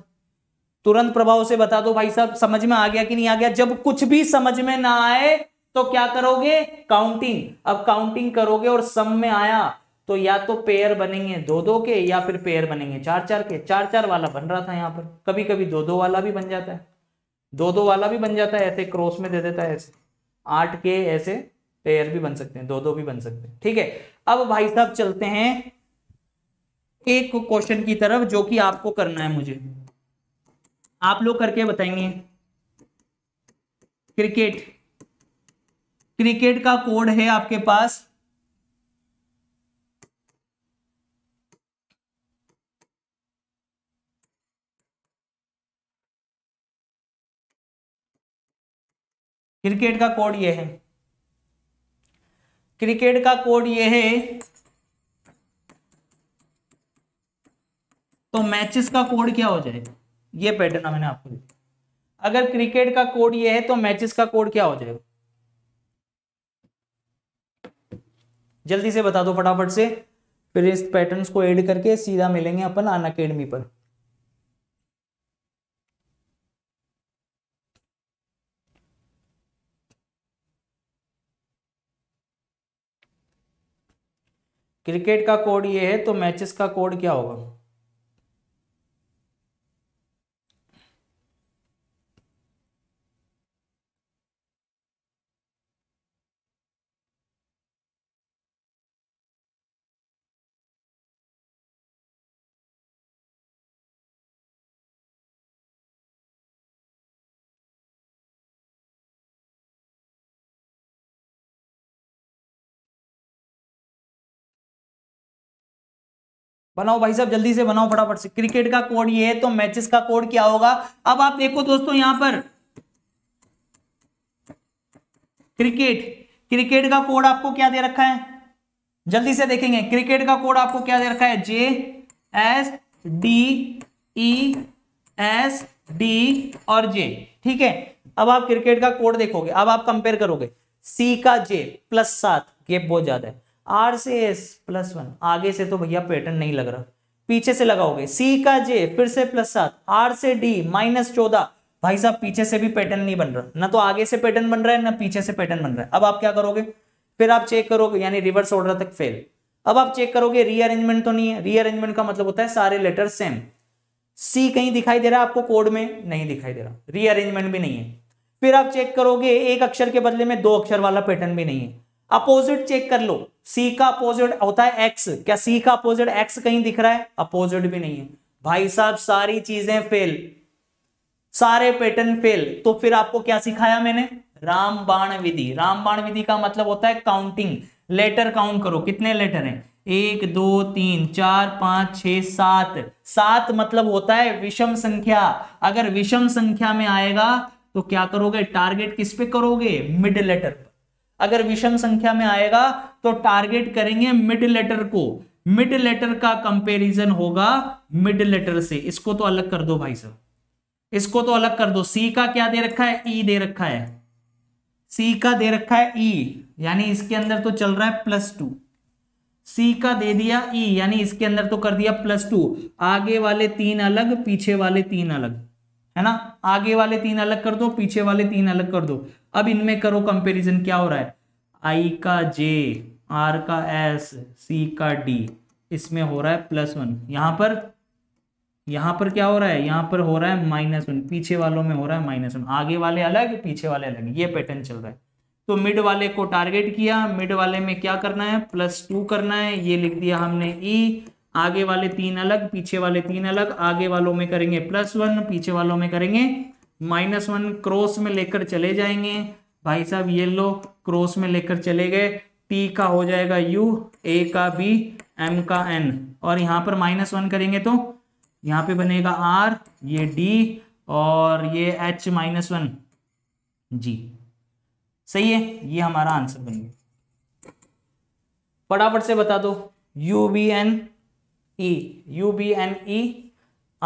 Speaker 1: तुरंत प्रभाव से बता दो भाई साहब समझ में आ गया कि नहीं आ गया जब कुछ भी समझ में ना आए तो क्या करोगे काउंटिंग अब काउंटिंग करोगे और सम में आया तो या तो पेयर बनेंगे दो दो के या फिर पेयर बनेंगे चार चार के चार चार वाला बन रहा था यहां पर कभी कभी दो दो वाला भी बन जाता है दो दो वाला भी बन जाता है ऐसे क्रॉस में दे देता है ऐसे आठ के ऐसे पेयर भी बन सकते हैं दो दो भी बन सकते हैं ठीक है अब भाई साहब चलते हैं एक क्वेश्चन की तरफ जो कि आपको करना है मुझे आप लोग करके बताएंगे क्रिकेट क्रिकेट का कोड है आपके पास क्रिकेट का कोड ये है क्रिकेट का कोड ये है तो मैचेस का कोड क्या हो जाएगा ये पैटर्न मैंने आपको दिया अगर क्रिकेट का कोड ये है तो मैचेस का कोड क्या हो जाएगा जल्दी से बता दो फटाफट से फिर इस पैटर्न्स को ऐड करके सीधा मिलेंगे अपन अन अकेडमी पर क्रिकेट का कोड ये है तो मैचेस का कोड क्या होगा बनाओ भाई साहब जल्दी से बनाओ फटाफट से क्रिकेट का कोड ये है तो मैचेस का कोड क्या होगा अब आप देखो दोस्तों यहां पर क्रिकेट क्रिकेट का कोड आपको क्या दे रखा है जल्दी से देखेंगे क्रिकेट का कोड आपको क्या दे रखा है J S D E S D और जे ठीक है अब आप क्रिकेट का कोड देखोगे अब आप कंपेयर करोगे सी का जे प्लस सात गेप बहुत ज्यादा है आर से एस प्लस वन आगे से तो भैया पैटर्न नहीं लग रहा पीछे से लगाओगे सी का जे फिर से प्लस सात आर से डी माइनस चौदह भाई साहब पीछे से भी पैटर्न नहीं बन रहा ना तो आगे से पैटर्न बन रहा है ना पीछे से पैटर्न बन रहा है अब आप क्या करोगे फिर आप चेक करोगे यानी रिवर्स ऑर्डर तक फेल अब आप चेक करोगे रीअरेंजमेंट तो नहीं है रीअरेंजमेंट का मतलब होता है सारे लेटर सेम सी कहीं दिखाई दे रहा है आपको कोड में नहीं दिखाई दे रहा रीअरेंजमेंट भी नहीं है फिर आप चेक करोगे एक अक्षर के बदले में दो अक्षर वाला पैटर्न भी नहीं है अपोजिट चेक कर लो सी का अपोजिट होता है एक्स क्या सी का अपोजिट एक्स कहीं दिख रहा है अपोजिट भी नहीं है भाई साहब सारी चीजें फेल सारे पैटर्न फेल तो फिर आपको क्या सिखाया मैंने रामबाण विधि रामबाण विधि का मतलब होता है काउंटिंग लेटर काउंट करो कितने लेटर हैं एक दो तीन चार पांच छ सात सात मतलब होता है विषम संख्या अगर विषम संख्या में आएगा तो क्या करोगे टारगेट किस पे करोगे मिड लेटर पर अगर विषम संख्या में आएगा तो टारगेट करेंगे मिड लेटर को मिड लेटर का कंपैरिजन होगा मिड लेटर से इसको तो अलग कर दो भाई साहब इसको तो अलग कर दो सी का क्या दे रखा है ई e दे रखा है सी का दे रखा है ई e, यानी इसके अंदर तो चल रहा है प्लस टू सी का दे दिया ई e, यानी इसके अंदर तो कर दिया प्लस टू आगे वाले तीन अलग पीछे वाले तीन अलग है ना आगे वाले तीन अलग कर दो पीछे वाले तीन अलग कर दो अब इनमें करो कंपेरिजन क्या हो रहा है आई का जे आर का एस सी का डी इसमें हो रहा है प्लस वन यहां पर यहां पर क्या हो रहा है यहां पर हो रहा है माइनस वन पीछे वालों में हो रहा है माइनस वन आगे वाले अलग पीछे वाले अलग ये पैटर्न चल रहा है तो मिड वाले को टारगेट किया मिड वाले में क्या करना है प्लस टू करना है ये लिख दिया हमने ई e, आगे वाले तीन अलग पीछे वाले तीन अलग आगे वालों में करेंगे प्लस वन पीछे वालों में करेंगे माइनस वन क्रॉस में लेकर चले जाएंगे भाई साहब ये लो क्रॉस में लेकर चले गए टी का हो जाएगा यू ए का बी एम का एन और यहां पर माइनस वन करेंगे तो यहां पे बनेगा आर ये डी और ये एच माइनस वन जी सही है ये हमारा आंसर बनेगा फटाफट से बता दो U B N E U B N E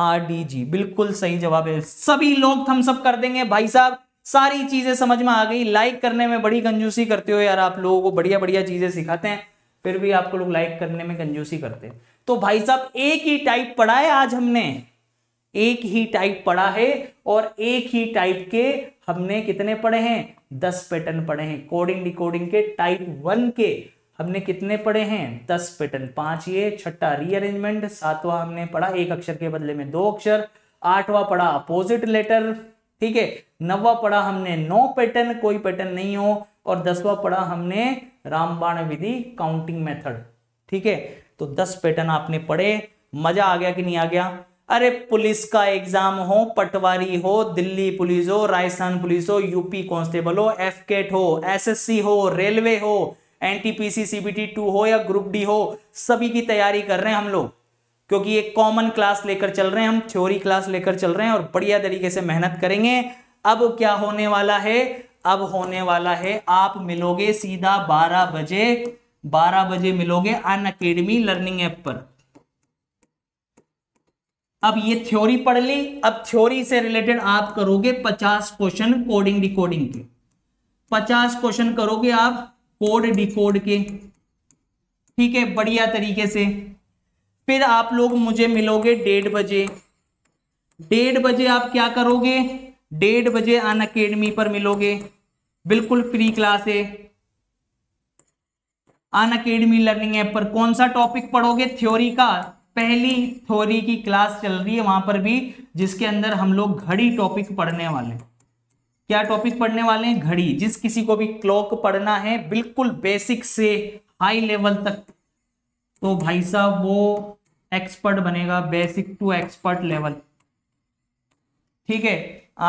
Speaker 1: R D G बिल्कुल सही जवाब है सभी लोग थम्सअप कर देंगे भाई साहब सारी चीजें समझ में आ गई लाइक करने में बड़ी कंजूसी करते हो यार आप लोगों को बढ़िया बढ़िया चीजें सिखाते हैं फिर भी आपको लोग लाइक करने में कंजूसी करते हैं तो भाई साहब एक ही टाइप पढ़ा है आज हमने एक ही टाइप पढ़ा है और एक ही टाइप के हमने कितने पढ़े हैं दस पैटर्न पढ़े हैं कोडिंग डिकोडिंग के टाइप वन के हमने कितने पढ़े हैं दस पैटर्न पांच ये छठा रीअरेंजमेंट सातवां हमने पढ़ा एक अक्षर के बदले में दो अक्षर आठवां पढ़ा अपोजिट लेटर ठीक है नवा पढ़ा हमने नौ पैटर्न कोई पैटर्न नहीं हो और दसवा पढ़ा हमने रामबाण विधि काउंटिंग मेथड ठीक है तो दस पैटर्न आपने पढ़े मजा आ गया कि नहीं आ गया अरे पुलिस का एग्जाम हो पटवारी हो दिल्ली पुलिस हो राजस्थान पुलिस हो यूपी कांस्टेबल हो एफकेट हो एसएससी हो रेलवे हो एनटीपीसी सीबीटी टू हो या ग्रुप डी हो सभी की तैयारी कर रहे हैं हम लोग क्योंकि एक कॉमन क्लास लेकर चल रहे हैं हम थ्योरी क्लास लेकर चल रहे हैं और बढ़िया तरीके से मेहनत करेंगे अब क्या होने वाला है अब होने वाला है आप मिलोगे सीधा 12 बजे 12 बजे मिलोगे अन अकेडमी लर्निंग ऐप पर अब ये थ्योरी पढ़ ली अब थ्योरी से रिलेटेड आप करोगे 50 क्वेश्चन कोडिंग डिकोडिंग के 50 क्वेश्चन करोगे आप कोड डिकोड के ठीक है बढ़िया तरीके से फिर आप लोग मुझे मिलोगे डेढ़ बजे डेढ़ बजे आप क्या करोगे डेढ़ बजे अन अकेडमी पर मिलोगे बिल्कुल फ्री क्लास है अन अकेडमी लर्निंग ऐप पर कौन सा टॉपिक पढ़ोगे थ्योरी का पहली थ्योरी की क्लास चल रही है वहां पर भी जिसके अंदर हम लोग घड़ी टॉपिक पढ़ने वाले हैं क्या टॉपिक पढ़ने वाले हैं घड़ी जिस किसी को भी क्लॉक पढ़ना है बिल्कुल बेसिक से हाई लेवल तक तो भाई साहब वो एक्सपर्ट बनेगा बेसिक टू एक्सपर्ट लेवल ठीक है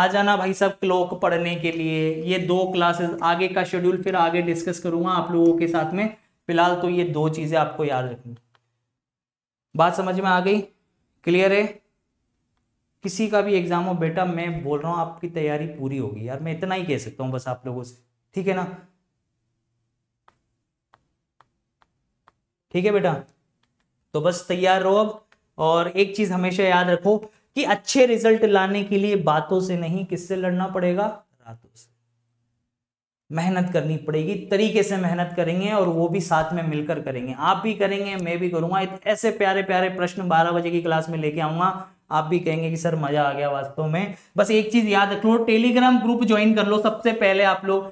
Speaker 1: आ जाना भाई साहब क्लॉक पढ़ने के लिए ये दो क्लासेस आगे का शेड्यूल फिर आगे डिस्कस करूंगा आप लोगों के साथ में फिलहाल तो ये दो चीज़ें आपको याद रखनी बात समझ में आ गई क्लियर है किसी का भी एग्जाम हो बेटा मैं बोल रहा हूँ आपकी तैयारी पूरी होगी यार मैं इतना ही कह सकता हूँ बस आप लोगों से ठीक है ना ठीक है बेटा तो बस तैयार रहो अब और एक चीज हमेशा याद रखो कि अच्छे रिजल्ट लाने के लिए बातों से नहीं किससे लड़ना पड़ेगा रातों से मेहनत करनी पड़ेगी तरीके से मेहनत करेंगे और वो भी साथ में मिलकर करेंगे आप भी करेंगे मैं भी करूंगा ऐसे प्यारे प्यारे प्रश्न बारह बजे की क्लास में लेके आऊंगा आप भी कहेंगे कि सर मजा आ गया वास्तव में बस एक चीज याद रख लो टेलीग्राम ग्रुप ज्वाइन कर लो सबसे पहले आप लोग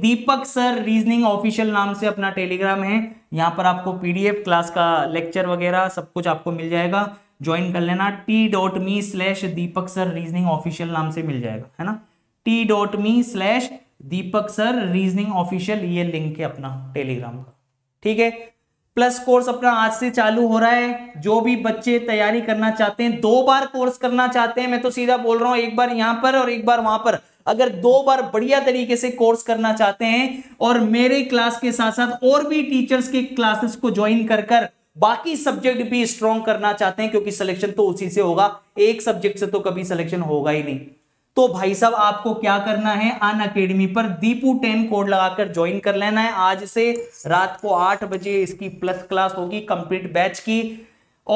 Speaker 1: दीपक सर रीजनिंग ऑफिशियल नाम से अपना टेलीग्राम है यहाँ पर आपको पीडीएफ क्लास का लेक्चर वगैरह सब कुछ आपको मिल जाएगा ज्वाइन कर लेना T dot me slash Deepak sir reasoning official नाम से मिल जाएगा है ना T dot me slash Deepak sir reasoning official ये लिंक है अपना टेलीग्राम का ठीक है प्लस कोर्स अपना आज से चालू हो रहा है जो भी बच्चे तैयारी करना चाहते हैं दो बार कोर्स करना चाहते हैं मैं तो सीधा बोल रहा हूं एक बार यहां पर और एक बार वहां पर अगर दो बार बढ़िया तरीके से कोर्स करना चाहते हैं और मेरे क्लास के साथ साथ और भी टीचर्स के क्लासेस को ज्वाइन कर कर बाकी सब्जेक्ट भी स्ट्रॉन्ग करना चाहते हैं क्योंकि सिलेक्शन तो उसी से होगा एक सब्जेक्ट से तो कभी सिलेक्शन होगा ही नहीं तो भाई साहब आपको क्या करना है अन अकेडमी पर दीपू टेन कोड लगाकर ज्वाइन कर लेना है आज से रात को आठ बजे इसकी प्लस क्लास होगी कंप्लीट बैच की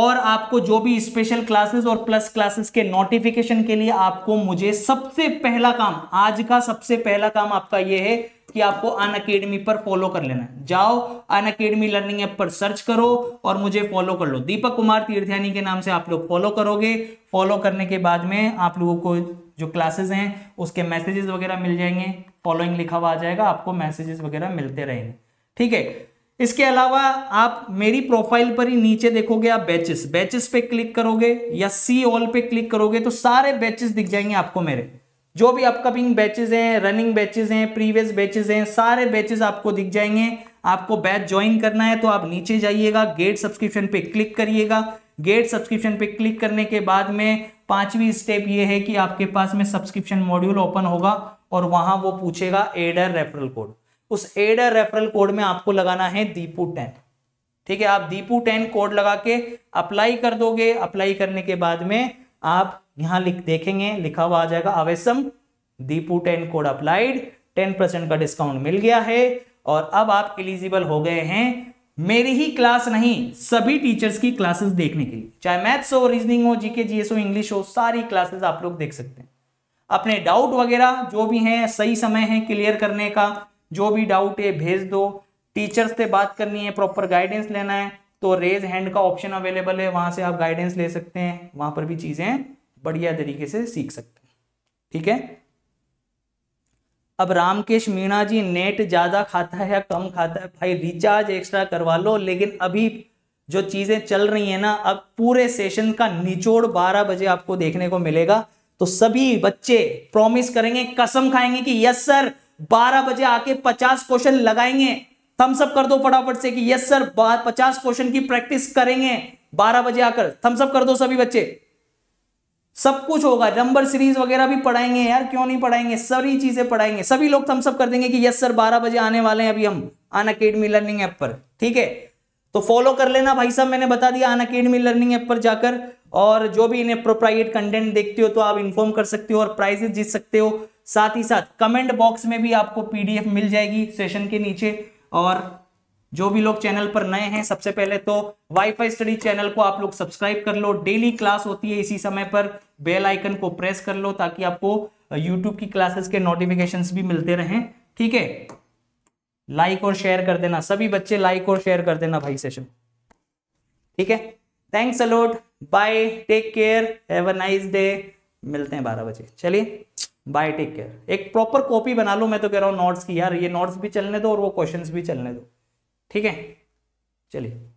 Speaker 1: और आपको जो भी स्पेशल क्लासेस और प्लस क्लासेस के नोटिफिकेशन के लिए आपको मुझे सबसे पहला काम आज का सबसे पहला काम आपका यह है कि आपको अन अकेडमी पर फॉलो कर लेना है जाओ अन अकेडमी लर्निंग ऐप पर सर्च करो और मुझे फॉलो कर लो दीपक कुमार तीर्थयानी के नाम से आप लोग फॉलो करोगे फॉलो करने के बाद में आप लोगों को जो क्लासेस हैं उसके मैसेजेस वगैरह मिल जाएंगे फॉलोइंग लिखा हुआ आ जाएगा आपको मैसेजेस वगैरह मिलते रहेंगे ठीक है इसके अलावा आप मेरी प्रोफाइल पर ही नीचे देखोगे आप बैचेस बैचेस पे क्लिक करोगे या सी ऑल पे क्लिक करोगे तो सारे बैचेस दिख जाएंगे आपको मेरे जो भी अपकमिंग बैचेस हैं रनिंग बैचेस हैं प्रीवियस बैचेस हैं सारे बैचेस आपको दिख जाएंगे आपको बैच ज्वाइन करना है तो आप नीचे जाइएगा गेट सब्सक्रिप्शन पे क्लिक करिएगा गेट सब्सक्रिप्शन पे क्लिक करने के बाद में पांचवी स्टेप ये है कि आपके पास में सब्सक्रिप्शन मॉड्यूल ओपन होगा और वहां वो पूछेगा एडर रेफरल कोड उस एडर रेफरल कोड में आपको लगाना है दीपू टेन ठीक है आप दीपू टेन कोड लगा के अप्लाई कर दोगे अप्लाई करने के बाद में आप यहाँ लिख देखेंगे लिखा हुआ आ जाएगा awesome Deepu ten code applied ten percent का डिस्काउंट मिल गया है और अब आप एलिजिबल हो गए हैं मेरी ही क्लास नहीं सभी टीचर्स की क्लासेस देखने के लिए चाहे मैथ्स हो रीजनिंग हो जीके जीएस हो इंग्लिश हो सारी क्लासेस आप लोग देख सकते हैं अपने डाउट वगैरह जो भी हैं सही समय है क्लियर करने का जो भी डाउट है भेज दो टीचर्स से बात करनी है प्रॉपर गाइडेंस लेना है तो रेज हैंड का ऑप्शन अवेलेबल है वहां से आप गाइडेंस ले सकते हैं वहां पर भी चीजें बढ़िया तरीके से सीख सकते हैं ठीक है अब रामकेश मीणा जी नेट ज़्यादा खाता है या कम खाता है भाई रिचार्ज एक्स्ट्रा करवा लो लेकिन अभी जो चीज़ें चल रही है ना अब पूरे सेशन का निचोड़ बारह बजे आपको देखने को मिलेगा तो सभी बच्चे प्रॉमिस करेंगे कसम खाएंगे कि यस सर बारह बजे आके पचास क्वेश्चन लगाएंगे थम्स अप कर दो फटाफट से कि यस सर पचास क्वेश्चन की प्रैक्टिस करेंगे बारह बजे आकर थम्स अप कर दो सभी बच्चे सब कुछ होगा नंबर सीरीज वगैरह भी पढ़ाएंगे यार क्यों नहीं पढ़ाएंगे सभी चीजें पढ़ाएंगे सभी लोग थम्सअप कर देंगे कि यस सर बारह बजे आने वाले हैं अभी हम अन अकेडमी लर्निंग ऐप पर ठीक है तो फॉलो कर लेना भाई साहब मैंने बता दिया अन अकेडमी लर्निंग ऐप पर जाकर और जो भी इन्हें प्रोप्राइट कंटेंट देखते हो तो आप इन्फॉर्म कर सकते हो और प्राइजेस जीत सकते हो साथ ही साथ कमेंट बॉक्स में भी आपको पीडीएफ मिल जाएगी सेशन के नीचे और जो भी लोग चैनल पर नए हैं सबसे पहले तो वाईफाई स्टडी चैनल को आप लोग सब्सक्राइब कर लो डेली क्लास होती है इसी समय पर बेल आइकन को प्रेस कर लो ताकि आपको यूट्यूब की क्लासेस के नोटिफिकेशन भी मिलते रहें ठीक है लाइक और शेयर कर देना सभी बच्चे लाइक और शेयर कर देना भाई सेशन ठीक है thanks a lot bye take care have a nice day मिलते हैं बारह बजे चलिए बाय टेक केयर एक प्रॉपर कॉपी बना लो मैं तो कह रहा हूँ नोट्स की यार ये नोट्स भी चलने दो और वो क्वेश्चंस भी चलने दो ठीक है चलिए